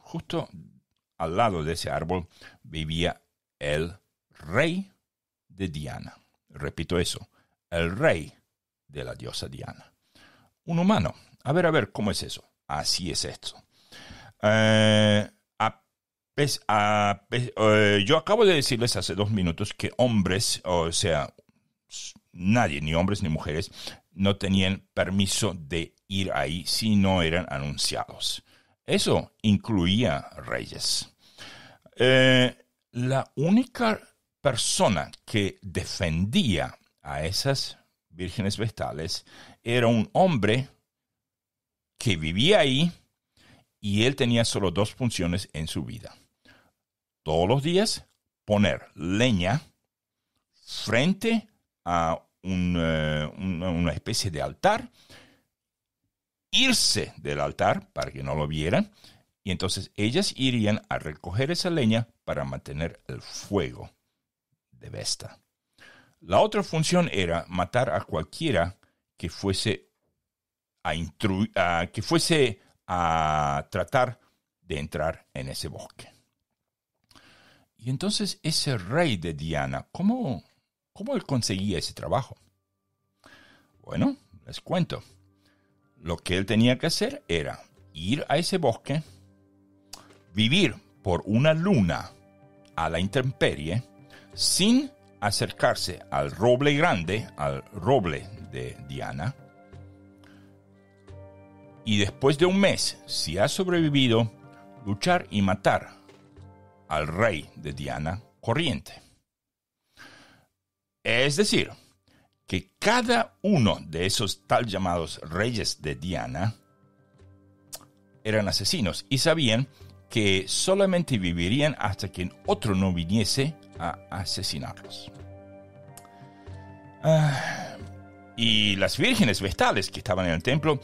S1: justo al lado de ese árbol vivía el rey de Diana. Repito eso, el rey de la diosa Diana. Un humano. A ver, a ver, ¿cómo es eso? Así es esto. Eh, Ah, eh, yo acabo de decirles hace dos minutos que hombres, o sea, nadie, ni hombres ni mujeres, no tenían permiso de ir ahí si no eran anunciados. Eso incluía reyes. Eh, la única persona que defendía a esas vírgenes vestales era un hombre que vivía ahí y él tenía solo dos funciones en su vida. Todos los días poner leña frente a eh, una, especie de altar, irse del altar para que no lo vieran, y entonces ellas irían a recoger esa leña para mantener el fuego de Vesta. La otra función era matar a cualquiera que fuese a, a que fuese a tratar de entrar en ese bosque. Y entonces ese rey de Diana, ¿cómo, cómo él conseguía ese trabajo? Bueno, les cuento. Lo que él tenía que hacer era ir a ese bosque, vivir por una luna a la intemperie, sin acercarse al roble grande, al roble de Diana, y después de un mes, si ha sobrevivido, luchar y matar al rey de Diana corriente. Es decir, que cada uno de esos tal llamados reyes de Diana eran asesinos y sabían que solamente vivirían hasta que otro no viniese a asesinarlos. Ah, y las vírgenes vestales que estaban en el templo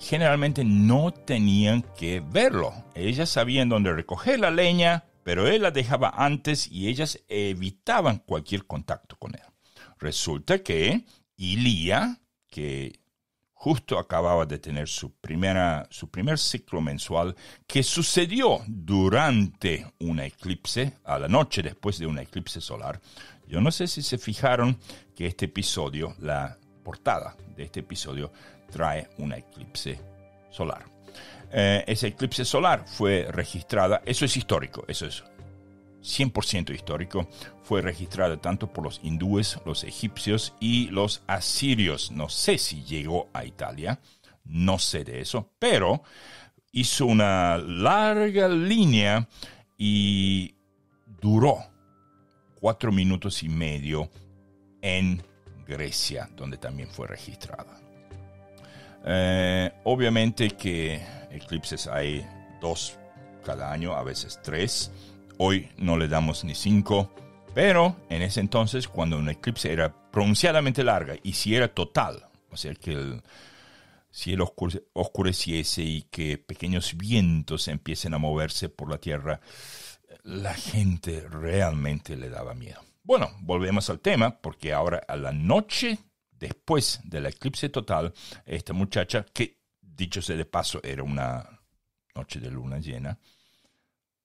S1: generalmente no tenían que verlo. Ellas sabían dónde recoger la leña, pero él la dejaba antes y ellas evitaban cualquier contacto con él. Resulta que Ilía, que justo acababa de tener su, primera, su primer ciclo mensual, que sucedió durante un eclipse, a la noche después de un eclipse solar. Yo no sé si se fijaron que este episodio, la portada de este episodio, trae un eclipse solar. Eh, ese eclipse solar fue registrada, eso es histórico, eso es 100% histórico, fue registrada tanto por los hindúes, los egipcios y los asirios. No sé si llegó a Italia, no sé de eso, pero hizo una larga línea y duró cuatro minutos y medio en Grecia, donde también fue registrada. Eh, obviamente que eclipses hay dos cada año, a veces tres. Hoy no le damos ni cinco. Pero en ese entonces, cuando un eclipse era pronunciadamente larga y si era total, o sea que el cielo oscureciese y que pequeños vientos empiecen a moverse por la tierra, la gente realmente le daba miedo. Bueno, volvemos al tema porque ahora a la noche después de la eclipse total, esta muchacha, que dicho sea de paso, era una noche de luna llena,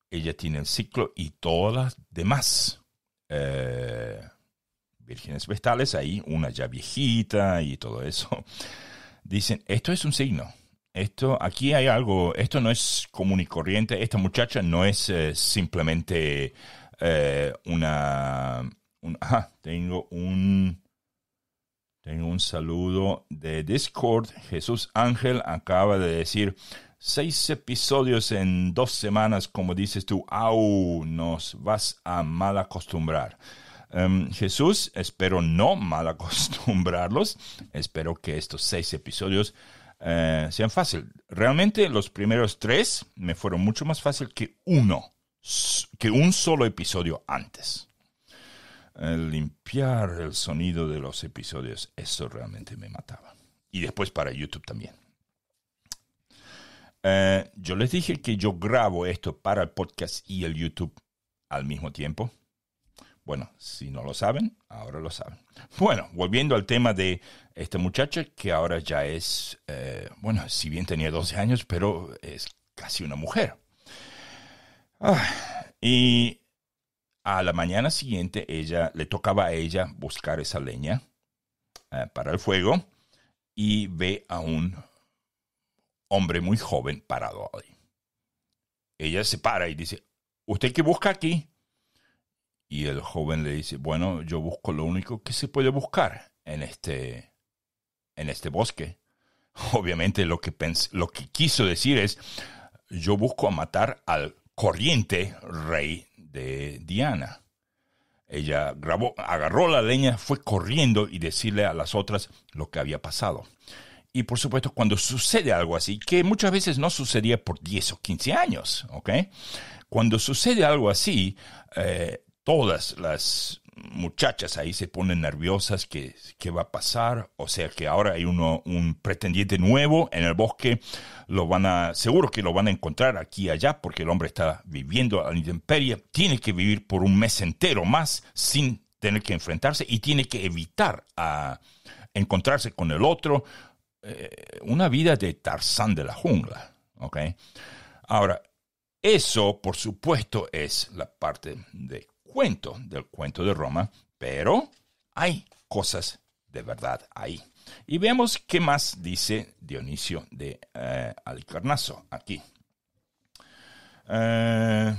S1: ella tiene el ciclo y todas las demás eh, vírgenes vestales, ahí una ya viejita y todo eso, dicen, esto es un signo. Esto, aquí hay algo, esto no es común y corriente, esta muchacha no es eh, simplemente eh, una... tengo un tengo un saludo de Discord. Jesús Ángel acaba de decir seis episodios en dos semanas, como dices tú. ¡Au! Nos vas a mal acostumbrar. Em, Jesús, espero no mal acostumbrarlos. Espero que estos seis episodios eh, sean fáciles. Realmente los primeros tres me fueron mucho más fácil que uno, que un solo episodio antes. Eh, limpiar el sonido de los episodios, eso realmente me mataba. Y después para YouTube también. Eh, yo les dije que yo grabo esto para el podcast y el YouTube al mismo tiempo. Bueno, si no lo saben, ahora lo saben. Bueno, volviendo al tema de esta muchacha que ahora ya es, eh, bueno, si bien tenía 12 años, pero es casi una mujer. Ah, y a la mañana siguiente ella le tocaba a ella buscar esa leña eh, para el fuego y ve a un hombre muy joven parado ahí. Ella se para y dice, ¿usted qué busca aquí? Y el joven le dice, bueno, yo busco lo único que se puede buscar en este, en este bosque. Obviamente lo que, lo que quiso decir es, yo busco a matar al corriente rey de Diana. Ella grabó, agarró la leña, fue corriendo y decirle a las otras lo que había pasado. Y por supuesto, cuando sucede algo así, que muchas veces no sucedía por 10 o 15 años, ¿ok? Cuando sucede algo así, eh, todas las muchachas ahí se ponen nerviosas, que va a pasar? O sea que ahora hay uno, un pretendiente nuevo en el bosque, lo van a, seguro que lo van a encontrar aquí y allá, porque el hombre está viviendo a la intemperie, tiene que vivir por un mes entero más sin tener que enfrentarse y tiene que evitar a ah, encontrarse con el otro, eh, una vida de Tarzán de la jungla, Ahora, eso, por supuesto, es la parte de cuento del cuento de Roma, pero hay cosas de verdad ahí. Y veamos qué más dice Dionisio de eh, Alcarnazo aquí. Eh,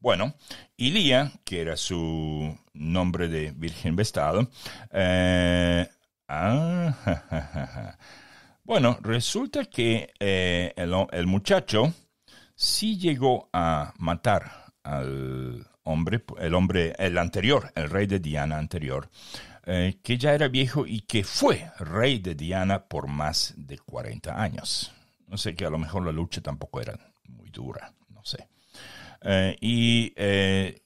S1: bueno, Ilía, que era su nombre de Virgen Vestado, eh, ah, bueno, resulta que el, el muchacho sí llegó a matar al hombre, el hombre, el anterior, el rey de Diana anterior, eh, que ya era viejo y que fue rey de Diana por más de 40 años. No sé que a lo mejor la lucha tampoco era muy dura, no sé. Eh, y eh,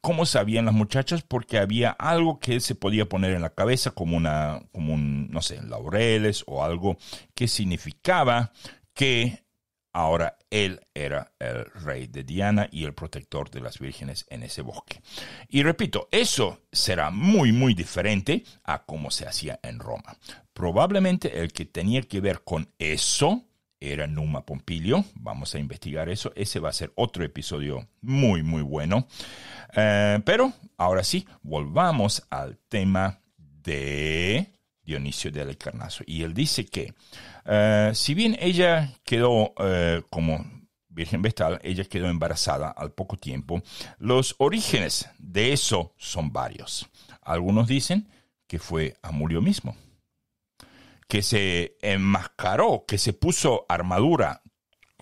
S1: cómo sabían las muchachas porque había algo que se podía poner en la cabeza como una, como un, no sé, laureles o algo que significaba que Ahora él era el rey de Diana y el protector de las vírgenes en ese bosque. Y repito, eso será muy, muy diferente a cómo se hacía en Roma. Probablemente el que tenía que ver con eso era Numa Pompilio. Vamos a investigar eso. Ese va a ser otro episodio muy, muy bueno. Eh, pero ahora sí, volvamos al tema de Dionisio del Carnaso Y él dice que eh, si bien ella quedó eh, como virgen vestal, ella quedó embarazada al poco tiempo. Los orígenes de eso son varios. Algunos dicen que fue Amulio mismo, que se enmascaró, que se puso armadura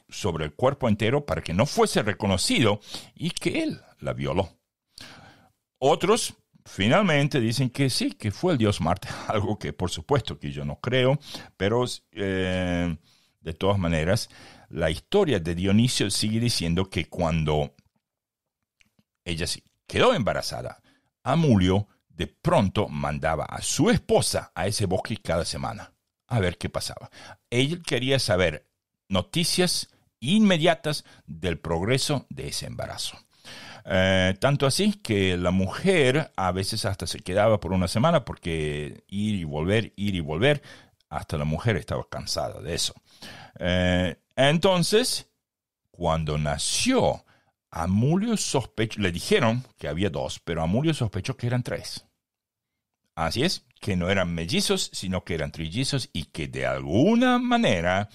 S1: sobre el cuerpo entero para que no fuese reconocido y que él la violó. Otros finalmente dicen que sí, que fue el dios Marte, algo que por supuesto que yo no creo, pero eh, de todas maneras, la historia de Dionisio sigue diciendo que cuando ella sí quedó embarazada, Amulio de pronto mandaba a su esposa a ese bosque cada semana a ver qué pasaba. Él quería saber noticias inmediatas del progreso de ese embarazo. Eh, tanto así que la mujer a veces hasta se quedaba por una semana porque ir y volver, ir y volver, hasta la mujer estaba cansada de eso. Eh, entonces, cuando nació, Amulio sospechó, le dijeron que había dos, pero Amulio sospechó que eran tres. Así es, que no eran mellizos, sino que eran trillizos y que de alguna manera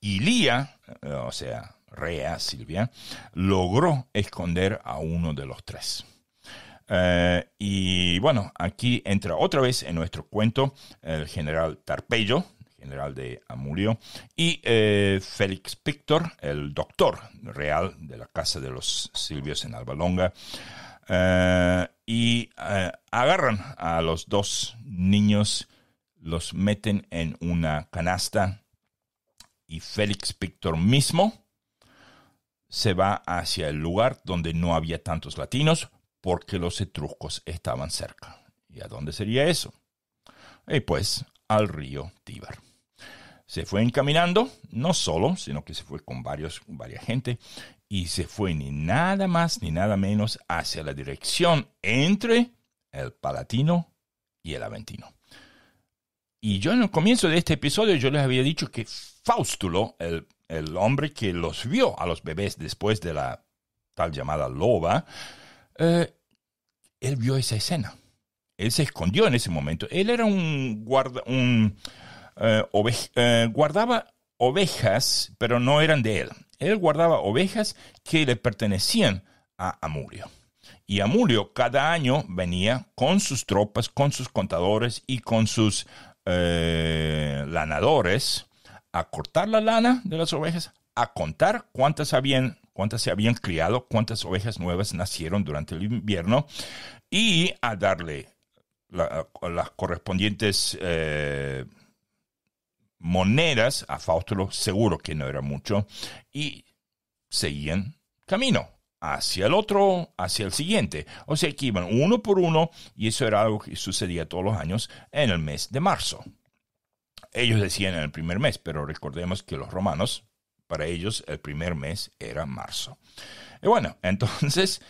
S1: Ilía, eh, o sea, rea Silvia, logró esconder a uno de los tres. Eh, y bueno, aquí entra otra vez en nuestro cuento el general Tarpeyo, general de Amurio, y eh, Félix Pictor, el doctor real de la Casa de los Silvios en Albalonga. Eh, y agarran a los dos niños, los meten en una canasta y Félix Pictor mismo se va hacia el lugar donde no había tantos latinos porque los etruscos estaban cerca. ¿Y a dónde sería eso? Y pues al río Tíbar. Se fue encaminando, no solo, sino que se fue con varios, varias gente, y se fue ni nada más ni nada menos hacia la dirección entre el Palatino y el Aventino. Y yo en el comienzo de este episodio yo les había dicho que Faustulo, el el hombre que los vio a los bebés después de la tal llamada loba, eh, él vio esa escena. Él se escondió en ese momento. Él era un guarda, eh, eh, guardaba ovejas, pero no eran de él. Él guardaba ovejas que le pertenecían a Amulio. Y Amulio cada año venía con sus tropas, con sus contadores y con sus lanadores a cortar la lana de las ovejas, a contar cuántas habían cuántas se habían criado, cuántas ovejas nuevas nacieron durante el invierno y a darle las correspondientes eh, monedas a Fausto, seguro que no era mucho, y seguían camino hacia el otro, hacia el siguiente. O sea que iban uno por uno y eso era algo que sucedía todos los años en el mes de marzo. Ellos decían en el primer mes, pero recordemos que los romanos, para ellos el primer mes era marzo. Y bueno, entonces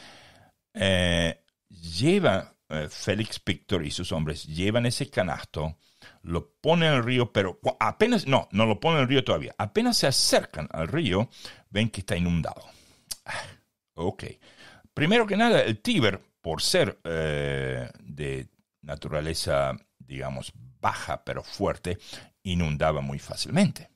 S1: eh, lleva eh, Félix Pictor y sus hombres, llevan ese canasto, lo ponen al río, pero apenas, no, no lo ponen al río todavía, apenas se acercan al río, ven que está inundado. Ah, ok. Primero que nada, el Tíber, por ser eh, de naturaleza, digamos, baja pero fuerte inundaba muy fácilmente.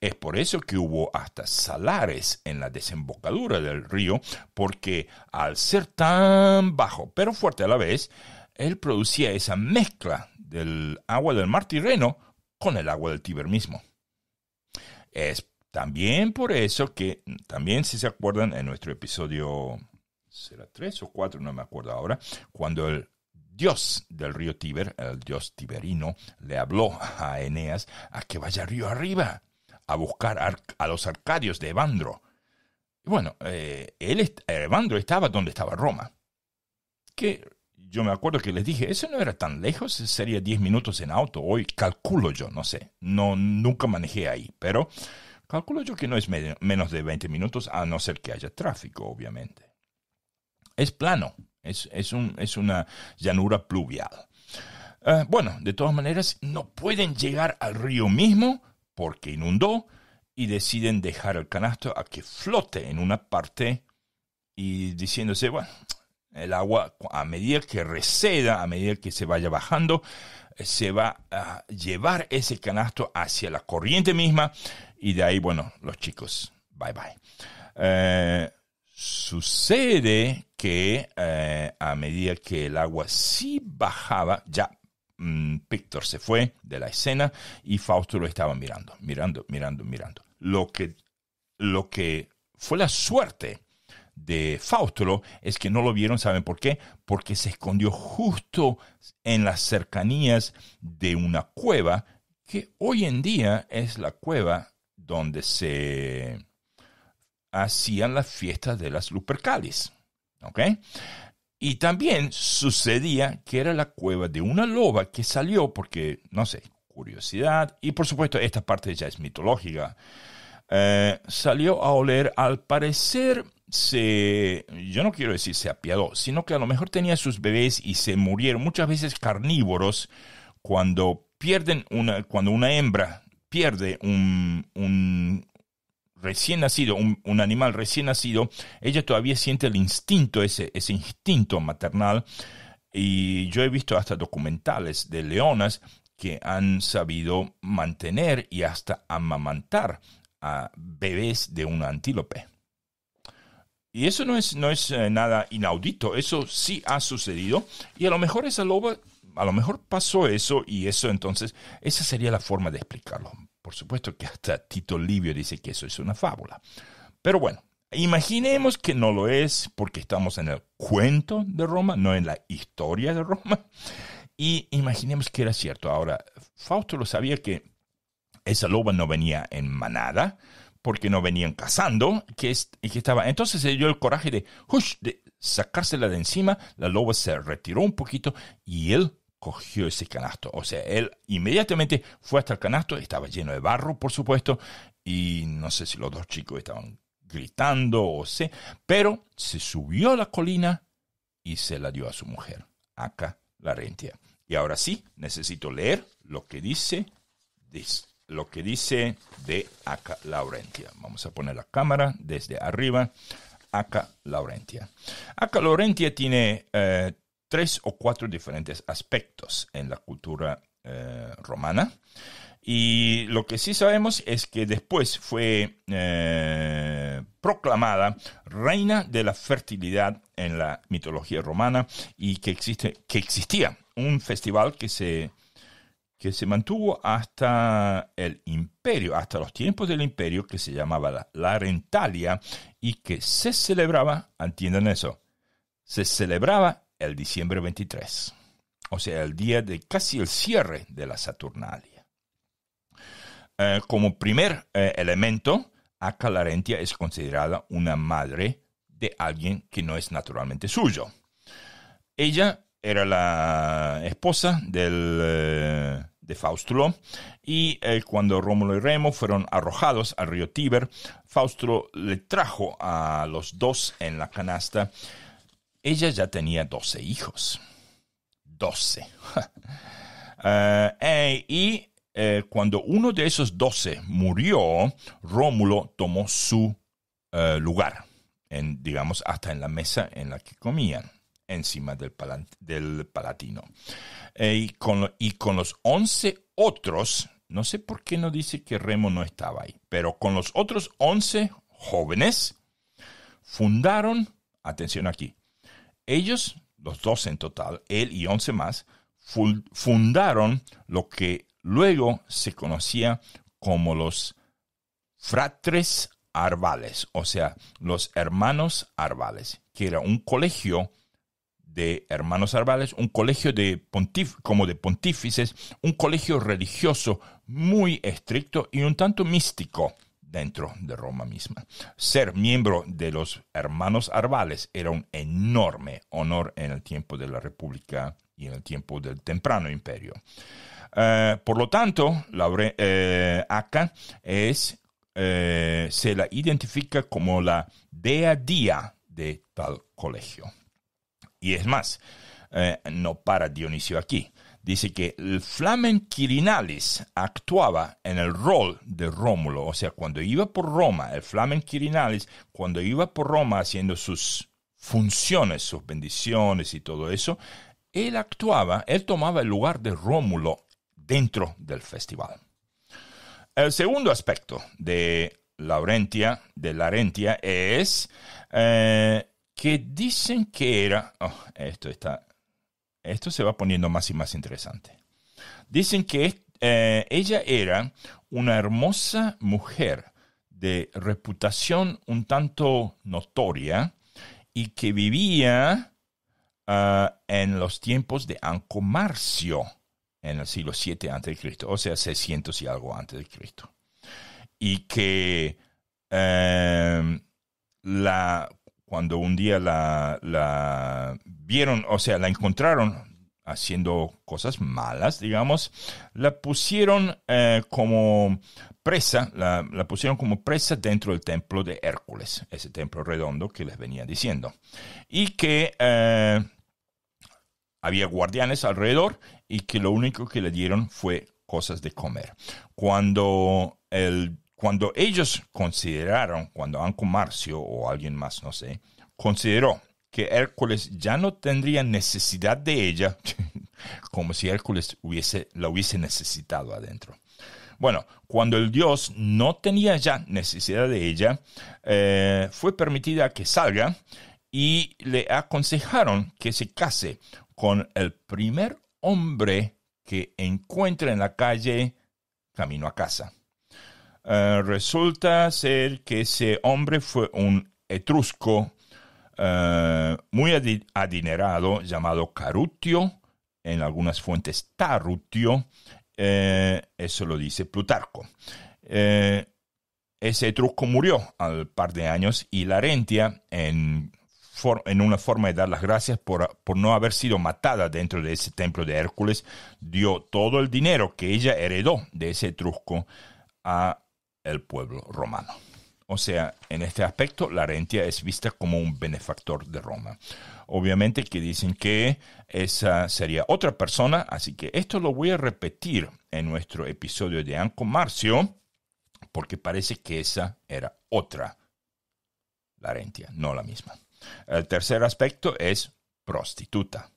S1: Es por eso que hubo hasta salares en la desembocadura del río, porque al ser tan bajo pero fuerte a la vez, él producía esa mezcla del agua del mar Tirreno con el agua del Tíber mismo. Es también por eso que, también si se acuerdan, en nuestro episodio, será tres o cuatro, no me acuerdo ahora, cuando el dios del río Tíber, el dios tiberino, le habló a Eneas a que vaya río arriba a buscar a los arcadios de Evandro. Y bueno, eh, él, eh, Evandro estaba donde estaba Roma. Que yo me acuerdo que les dije, eso no era tan lejos, sería 10 minutos en auto hoy, calculo yo, no sé, no, nunca manejé ahí, pero calculo yo que no es menos de 20 minutos, a no ser que haya tráfico, obviamente. Es plano, es, un, es una llanura pluvial. Eh, bueno, de todas maneras, no pueden llegar al río mismo porque inundó y deciden dejar el canasto a que flote en una parte y diciéndose, bueno, el agua a medida que receda, a medida que se vaya bajando, eh, se va a llevar ese canasto hacia la corriente misma y de ahí, bueno, los chicos, bye bye. Eh, Sucede que eh, a medida que el agua sí bajaba, ya Píctor mm, se fue de la escena y Fausto lo estaba mirando, mirando, mirando, mirando. Lo que, lo que fue la suerte de Fausto es que no lo vieron, ¿saben por qué? Porque se escondió justo en las cercanías de una cueva que hoy en día es la cueva donde se hacían las fiestas de las Lupercales. ¿Ok? Y también sucedía que era la cueva de una loba que salió porque, no sé, curiosidad. Y por supuesto, esta parte ya es mitológica. Eh, salió a oler, al parecer, se, yo no quiero decir se apiadó, sino que a lo mejor tenía sus bebés y se murieron, muchas veces carnívoros, cuando pierden una, cuando una hembra pierde un, recién nacido, un, animal recién nacido, ella todavía siente el instinto, ese, ese instinto maternal. Y yo he visto hasta documentales de leonas que han sabido mantener y hasta amamantar a bebés de un antílope. Y eso no es, no es eh, nada inaudito, eso sí ha sucedido. Y a lo mejor esa loba, a lo mejor pasó eso y eso entonces, esa sería la forma de explicarlo. Por supuesto que hasta Tito Livio dice que eso es una fábula. Pero bueno, imaginemos que no lo es porque estamos en el cuento de Roma, no en la historia de Roma. Y imaginemos que era cierto. Ahora, Fausto lo sabía que esa loba no venía en manada, porque no venían cazando, que, estaba. Entonces se dio el coraje de, de sacársela de encima, la loba se retiró un poquito y él cogió ese canasto. O sea, él inmediatamente fue hasta el canasto, estaba lleno de barro, por supuesto, y no sé si los dos chicos estaban gritando o sé, pero se subió a la colina y se la dio a su mujer, acá la rentia. Y ahora sí, necesito leer lo que dice, lo que dice de Acá Laurentia. Vamos a poner la cámara desde arriba. Acá Laurentia. Acá Laurentia tiene eh, tres o cuatro diferentes aspectos en la cultura eh, romana. Y lo que sí sabemos es que después fue eh, proclamada reina de la fertilidad en la mitología romana y que, existe, que existía un festival que se, que se mantuvo hasta el imperio, hasta los tiempos del imperio, que se llamaba la, Rentalia y que se celebraba, entienden eso, se celebraba el diciembre 23, o sea, el día de casi el cierre de la Saturnalia. Eh, como primer eh, elemento, acá Larentia es considerada una madre de alguien que no es naturalmente suyo. Ella era la esposa eh, de Faustulo y cuando Rómulo y Remo fueron arrojados al río Tíber, Faustulo le trajo a los dos en la canasta ella ya tenía 12 hijos. 12. Eh, y eh, cuando uno de esos 12 murió, Rómulo tomó su eh, lugar, digamos, hasta en la mesa en la que comían, encima del, palatino. Y con, y, con, los 11 otros, no sé por qué no dice que Remo no estaba ahí, pero con los otros 11 jóvenes fundaron, atención aquí, ellos, los dos en total, él y once más, fundaron lo que luego se conocía como los fratres arvales, o sea, los hermanos arvales, que era un colegio de hermanos arvales, un colegio de como de pontífices, un colegio religioso muy estricto y un tanto místico dentro de Roma misma. Ser miembro de los hermanos Arbales era un enorme honor en el tiempo de la República y en el tiempo del temprano imperio. Eh, por lo tanto, la eh, es, eh, se la identifica como la dea día de tal colegio. Y es más, eh, no para Dionisio aquí dice que el Flamen Quirinalis actuaba en el rol de Rómulo, o sea, cuando iba por Roma, el Flamen Quirinalis, cuando iba por Roma haciendo sus funciones, sus bendiciones y todo eso, él actuaba, él tomaba el lugar de Rómulo dentro del festival. El segundo aspecto de Laurentia, de Laurentia, es eh, que dicen que era, oh, esto está esto se va poniendo más y más interesante. Dicen que eh, ella era una hermosa mujer de reputación un tanto notoria y que vivía ah, en los tiempos de Ancomarcio en el siglo 7 a.C., o sea, 600 y algo antes de Cristo. Y que eh, la cuando un día la, vieron, o sea, la encontraron haciendo cosas malas, digamos, la pusieron eh, como presa, la, pusieron como presa dentro del templo de Hércules, ese templo redondo que les venía diciendo, y que eh, había guardianes alrededor y que lo único que le dieron fue cosas de comer. Cuando el cuando ellos consideraron, cuando Anco Marcio o alguien más, no sé, consideró que Hércules ya no tendría necesidad de ella, como si Hércules hubiese, la hubiese necesitado adentro. Bueno, cuando el dios no tenía ya necesidad de ella, eh, fue permitida que salga y le aconsejaron que se case con el primer hombre que encuentre en la calle camino a casa. Eh, resulta ser que ese hombre fue un etrusco eh, muy adinerado llamado Carutio, en algunas fuentes Tarutio, eh, eso lo dice Plutarco. ese etrusco murió al par de años y Larentia, en, en una forma de dar las gracias por, por no haber sido matada dentro de ese templo de Hércules, dio todo el dinero que ella heredó de ese etrusco a el pueblo romano. O sea, en este aspecto, Larentia es vista como un benefactor de Roma. Obviamente que dicen que esa sería otra persona, así que esto lo voy a repetir en nuestro episodio de Anco Marcio, porque parece que esa era otra, Larentia, no la misma. El tercer aspecto es prostituta.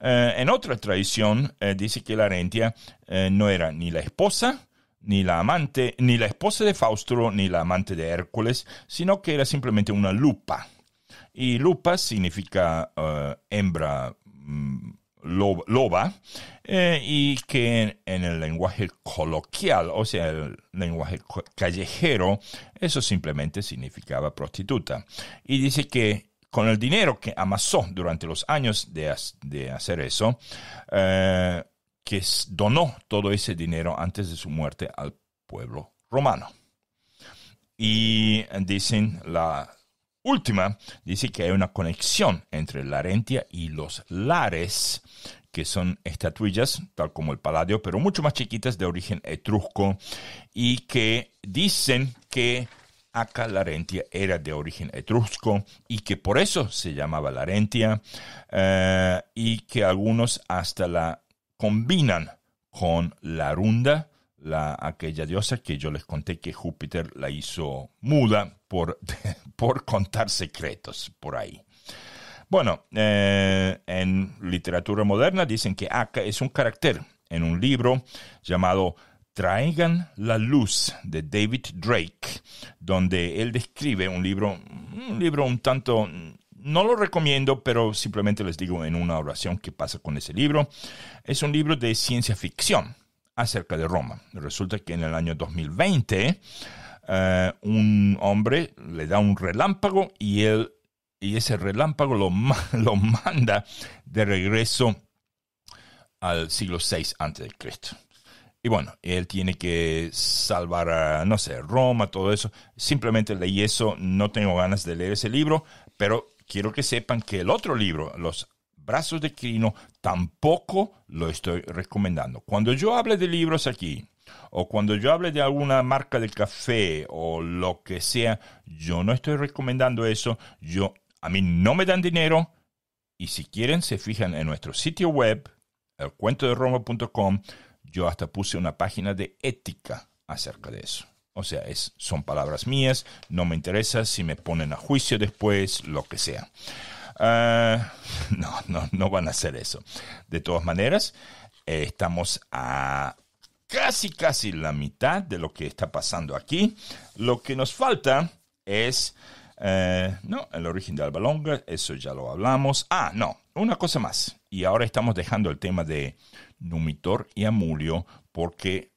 S1: Eh, en otra tradición eh, dice que Larentia eh, no era ni la esposa ni la amante, ni la esposa de Fausto, ni la amante de Hércules, sino que era simplemente una lupa. Y lupa significa eh, hembra mm, loba, eh, y que en, el lenguaje coloquial, o sea, el lenguaje callejero, eso simplemente significaba prostituta. Y dice que con el dinero que amasó durante los años de, hacer eso, eh, que donó todo ese dinero antes de su muerte al pueblo romano. Y dicen la última, dice que hay una conexión entre la y los lares, que son estatuillas, tal como el paladio, pero mucho más chiquitas de origen etrusco, y que dicen que Acá Larentia era de origen etrusco y que por eso se llamaba Larentia eh, y que algunos hasta la combinan con la runda, la, aquella diosa que yo les conté que Júpiter la hizo muda por, por contar secretos por ahí. Bueno, eh, en literatura moderna dicen que Aka ah, es un carácter en un libro llamado Traigan la luz de David Drake, donde él describe un libro, un libro un tanto no lo recomiendo, pero simplemente les digo en una oración qué pasa con ese libro. Es un libro de ciencia ficción acerca de Roma. Resulta que en el año 2020 eh, un hombre le da un relámpago y, él, y ese relámpago lo, lo manda de regreso al siglo VI a.C. Y bueno, él tiene que salvar a, no sé, Roma, todo eso. Simplemente leí eso, no tengo ganas de leer ese libro, pero quiero que sepan que el otro libro, Los Brazos de Crino, tampoco lo estoy recomendando. Cuando yo hable de libros aquí, o cuando yo hable de alguna marca de café o lo que sea, yo no estoy recomendando eso. Yo, a mí no me dan dinero. Y si quieren, se fijan en nuestro sitio web, elcuentoderoma.com. Yo hasta puse una página de ética acerca de eso. O sea, es, son palabras mías, no me interesa si me ponen a juicio después, lo que sea. Ah, no, no, no van a hacer eso. De todas maneras, eh, estamos a casi, casi la mitad de lo que está pasando aquí. Lo que nos falta es... Eh, no, el origen de Alba Longa, eso ya lo hablamos. Ah, no, una cosa más. Y ahora estamos dejando el tema de Numitor y Amulio porque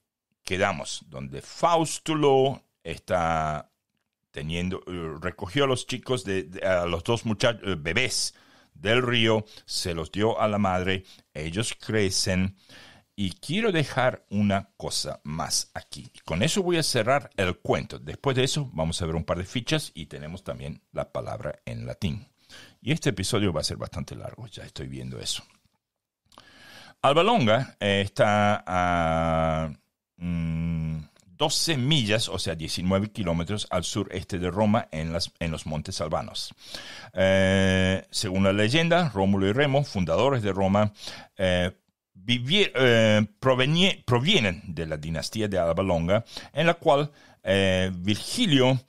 S1: quedamos, donde Faustulo está teniendo, eh, recogió a los chicos, de, a los dos muchachos, eh, bebés del río, se los dio a la madre, ellos crecen. Y quiero dejar una cosa más aquí. Con eso voy a cerrar el cuento. Después de eso vamos a ver un par de fichas y tenemos también la palabra en latín. Y este episodio va a ser bastante largo, ya estoy viendo eso. Alba Longa eh, está a 12 mm, millas, o sea, 19 kilómetros al sureste de Roma, en, las, en los Montes Albanos. Eh, según la leyenda, Rómulo y Remo, fundadores de Roma, eh, eh, provienen de la dinastía de Alba Longa, en la cual Virgilio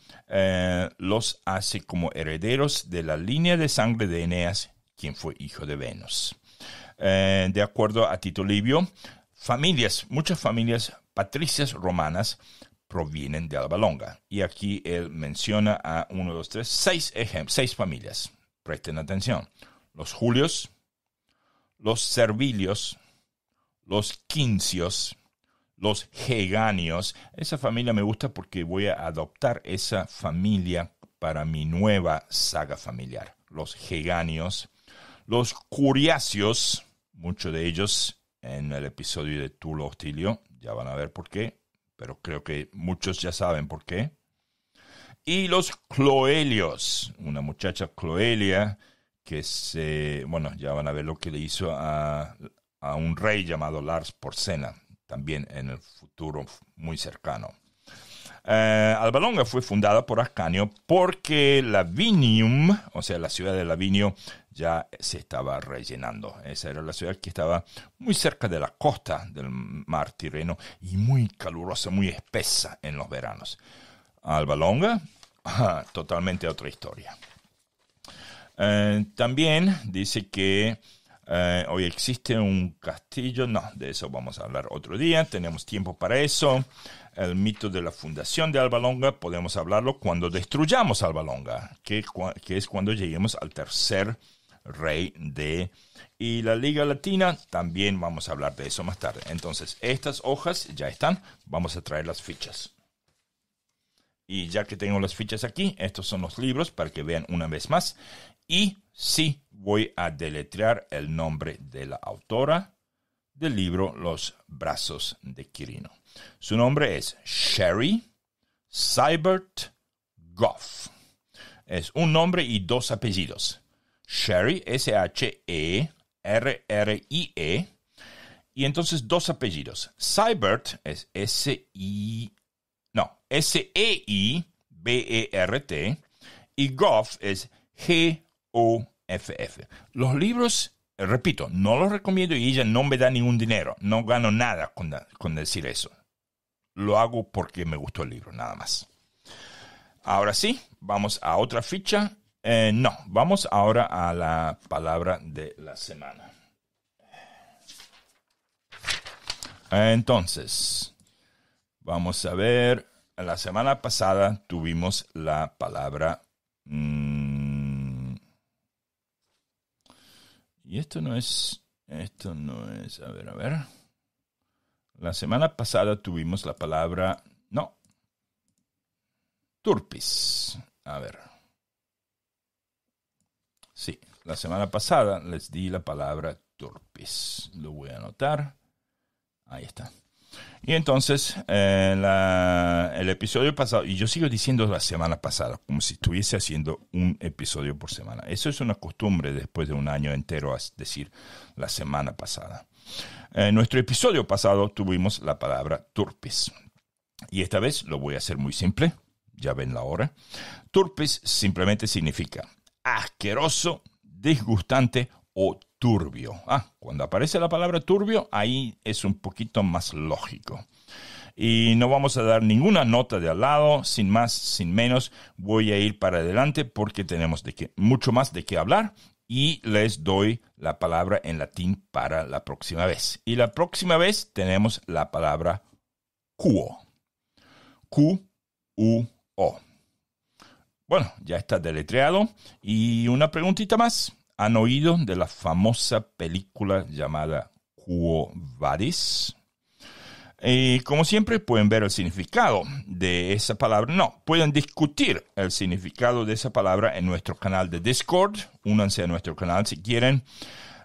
S1: los hace como herederos de la línea de sangre de Eneas, quien fue hijo de Venus. de acuerdo a Tito Livio, familias, muchas familias patricias romanas provienen de Alba Longa. Y aquí él menciona a uno, dos, tres, seis, seis familias. Presten atención. Los Julios, los Servilios, los Quincios, los Geganios. Esa familia me gusta porque voy a adoptar esa familia para mi nueva saga familiar. Los Geganios, los Curiacios, muchos de ellos en el episodio de Tulo Hostilio, ya van a ver por qué, pero creo que muchos ya saben por qué. Y los Cloelios, una muchacha Cloelia que se, bueno, ya van a ver lo que le hizo a, a un rey llamado Lars Porcena, también en el futuro muy cercano. Eh, Albalonga fue fundada por Ascanio porque Lavinium, o sea, la ciudad de Lavinio, ya se estaba rellenando. Esa era la ciudad que estaba muy cerca de la costa del mar Tirreno y muy calurosa, muy espesa en los veranos. Albalonga, totalmente otra historia. Eh, también dice que eh, hoy existe un castillo, no, de eso vamos a hablar otro día, tenemos tiempo para eso. El mito de la fundación de Albalonga, podemos hablarlo cuando destruyamos Albalonga, que, que es cuando lleguemos al tercer rey de... Y la Liga Latina, también vamos a hablar de eso más tarde. Entonces, estas hojas ya están, vamos a traer las fichas. Y ya que tengo las fichas aquí, estos son los libros para que vean una vez más. Y sí voy a deletrear el nombre de la autora del libro Los Brazos de Quirino. Su nombre es Sherry cybert Goff. Es un nombre y dos apellidos. Sherry, S-H-E-R-R-I-E, e, y entonces dos apellidos. cybert es S-I, no, S-E-I-B-E-R-T, y Goff es G UFF. Los libros, repito, no los recomiendo y ella no me da ningún dinero. No gano nada con, decir eso. Lo hago porque me gustó el libro, nada más. Ahora sí, vamos a otra ficha. Eh, no, vamos ahora a la palabra de la semana. Entonces, vamos a ver. La semana pasada tuvimos la palabra. Mm, Y esto no es, esto no es, a ver, a ver. La semana pasada tuvimos la palabra, no, turpis. A ver. Sí, la semana pasada les di la palabra turpis. Lo voy a anotar. Ahí está. Y entonces, eh, el episodio pasado, y yo sigo diciendo la semana pasada, como si estuviese haciendo un episodio por semana. Eso es una costumbre después de un año entero, es decir, la semana pasada. En nuestro episodio pasado tuvimos la palabra turpis. Y esta vez lo voy a hacer muy simple, ya ven la hora. Turpis simplemente significa asqueroso, disgustante o turbio. Ah, cuando aparece la palabra turbio, ahí es un poquito más lógico. Y no vamos a dar ninguna nota de al lado, sin más, sin menos, voy a ir para adelante porque tenemos de mucho más de qué hablar y les doy la palabra en latín para la próxima vez. Y la próxima vez tenemos la palabra quo. Q, U, O. Bueno, ya está deletreado. Y una preguntita más. ¿Han oído de la famosa película llamada Quo Vadis? Y eh, como siempre pueden ver el significado de esa palabra. No, pueden discutir el significado de esa palabra en nuestro canal de Discord. Únanse a nuestro canal si quieren.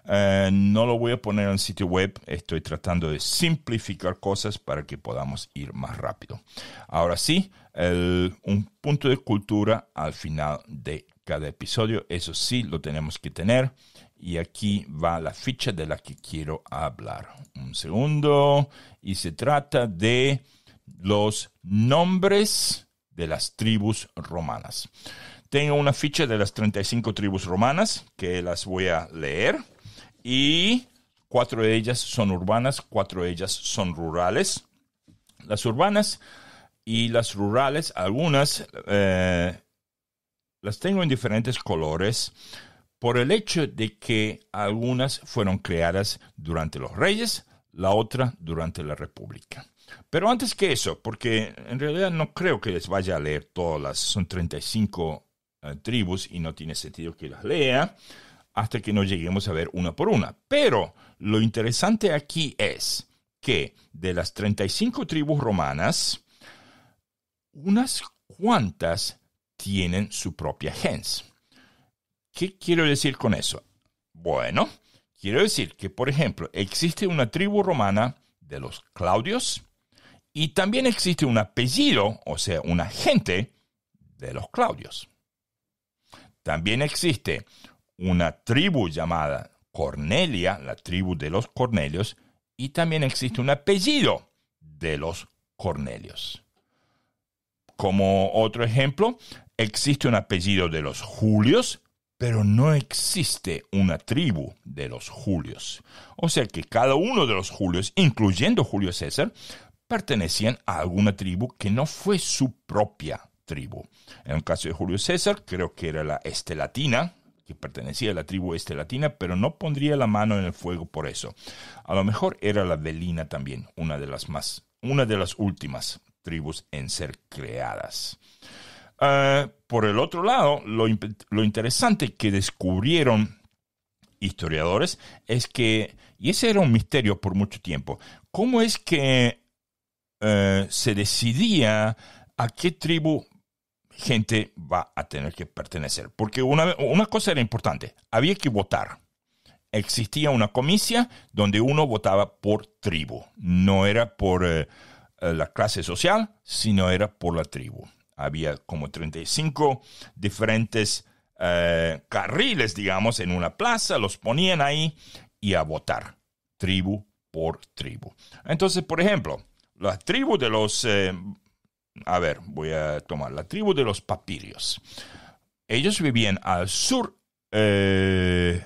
S1: Eh, no lo voy a poner en sitio web. Estoy tratando de simplificar cosas para que podamos ir más rápido. Ahora sí, un punto de cultura al final de cada episodio, eso sí lo tenemos que tener. Y aquí va la ficha de la que quiero hablar. Un segundo. Y se trata de los nombres de las tribus romanas. Tengo una ficha de las 35 tribus romanas que las voy a leer. Y cuatro de ellas son urbanas, cuatro de ellas son rurales. Las urbanas y las rurales, algunas... Eh, las tengo en diferentes colores por el hecho de que algunas fueron creadas durante los reyes, la otra durante la república. Pero antes que eso, porque en realidad no creo que les vaya a leer todas, las, son 35 eh, tribus y no tiene sentido que las lea hasta que no lleguemos a ver una por una. Pero lo interesante aquí es que de las 35 tribus romanas, unas cuantas tienen su propia gens. ¿Qué quiero decir con eso? Bueno, quiero decir que, por ejemplo, existe una tribu romana de los Claudios y también existe un apellido, o sea, una gente de los Claudios. También existe una tribu llamada Cornelia, la tribu de los Cornelios, y también existe un apellido de los Cornelios. Como otro ejemplo, existe un apellido de los Julios, pero no existe una tribu de los Julios. O sea que cada uno de los Julios, incluyendo Julio César, pertenecían a alguna tribu que no fue su propia tribu. En el caso de Julio César, creo que era la estelatina, que pertenecía a la tribu estelatina, pero no pondría la mano en el fuego por eso. A lo mejor era la velina también, una de las más, una de las últimas tribus en ser creadas. Eh, por el otro lado, lo, interesante que descubrieron historiadores es que, y ese era un misterio por mucho tiempo, ¿cómo es que eh, se decidía a qué tribu gente va a tener que pertenecer? Porque una, una cosa era importante, había que votar. Existía una comicia donde uno votaba por tribu, no era por... Eh, eh, la clase social, sino era por la tribu. Había como 35 diferentes eh, carriles, digamos, en una plaza, los ponían ahí y a votar, tribu por tribu. Entonces, por ejemplo, la tribu de los... Eh, a ver, voy a tomar la tribu de los papirios. Ellos vivían al sur, sureste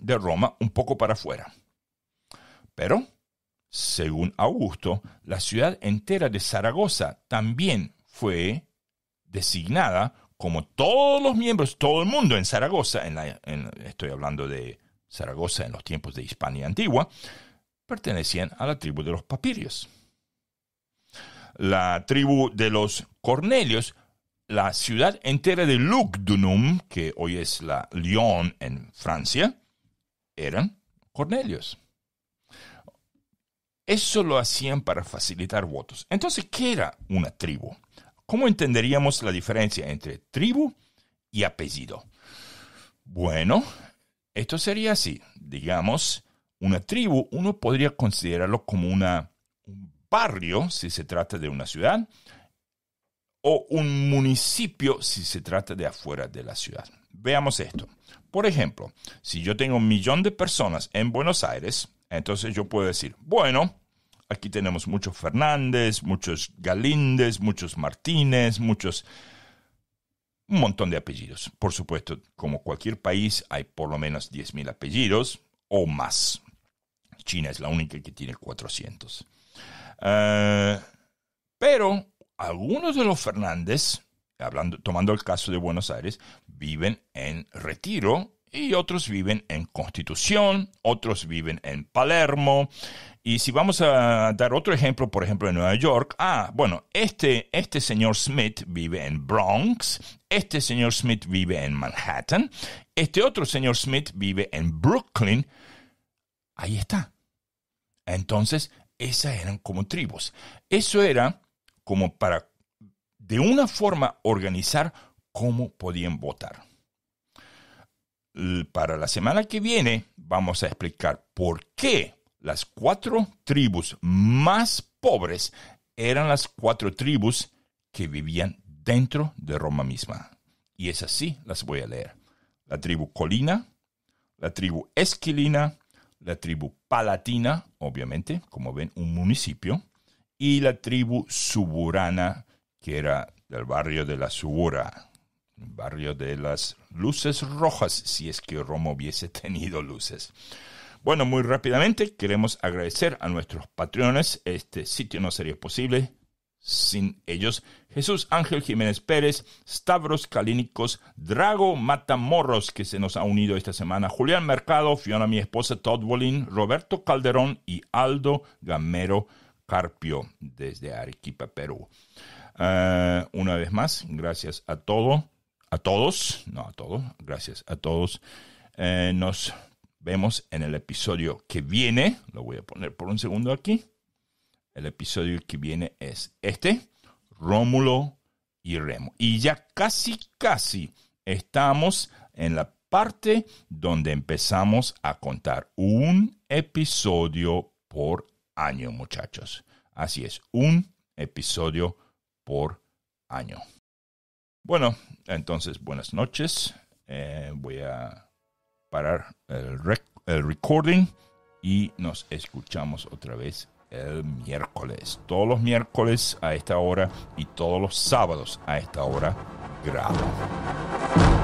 S1: de Roma, un poco para afuera. Pero según Augusto, la ciudad entera de Zaragoza también fue designada como todos los miembros, todo el mundo en Zaragoza, estoy hablando de Zaragoza en los tiempos de Hispania antigua, pertenecían a la tribu de los papirios. La tribu de los cornelios, la ciudad entera de Lugdunum, que hoy es la Lyon en Francia, eran cornelios. Eso lo hacían para facilitar votos. Entonces, ¿qué era una tribu? ¿Cómo entenderíamos la diferencia entre tribu y apellido? Bueno, esto sería así. Digamos, una tribu uno podría considerarlo como una, un barrio si se trata de una ciudad o un municipio si se trata de afuera de la ciudad. Veamos esto. Por ejemplo, si yo tengo un millón de personas en Buenos Aires, entonces yo puedo decir, bueno, aquí tenemos muchos Fernández, muchos Galíndez, muchos Martínez, muchos... Un montón de apellidos. Por supuesto, como cualquier país, hay por lo menos 10.000 apellidos o más. China es la única que tiene 400. Eh, pero algunos de los Fernández, hablando, tomando el caso de Buenos Aires, viven en retiro y otros viven en Constitución, otros viven en Palermo. Y si vamos a dar otro ejemplo, por ejemplo, en Nueva York, ah, bueno, este, este señor Smith vive en Bronx, este señor Smith vive en Manhattan, este otro señor Smith vive en Brooklyn. Ahí está. Entonces, esas eran como tribus. Eso era como para, de una forma, organizar cómo podían votar para la semana que viene vamos a explicar por qué las cuatro tribus más pobres eran las cuatro tribus que vivían dentro de Roma misma. Y es así, las voy a leer. La tribu Colina, la tribu Esquilina, la tribu Palatina, obviamente, como ven, un municipio, y la tribu Suburana, que era del barrio de la Subura, barrio de las luces rojas, si es que Romo hubiese tenido luces. Bueno, muy rápidamente queremos agradecer a nuestros patrones. Este sitio no sería posible sin ellos. Jesús Ángel Jiménez Pérez, Stavros Calínicos, Drago Matamorros que se nos ha unido esta semana, Julián Mercado, Fiona, mi esposa, Todd Bolín, Roberto Calderón y Aldo Gamero Carpio desde Arequipa, Perú. Ah, una vez más, gracias a todos a todos, no a todos, gracias a todos. Eh, nos vemos en el episodio que viene. Lo voy a poner por un segundo aquí. El episodio que viene es este, Rómulo y Remo. Y ya casi, casi estamos en la parte donde empezamos a contar un episodio por año, muchachos. Así es, un episodio por año. Bueno, entonces buenas noches. Eh, voy a parar el, recording y nos escuchamos otra vez el miércoles. Todos los miércoles a esta hora y todos los sábados a esta hora grabo.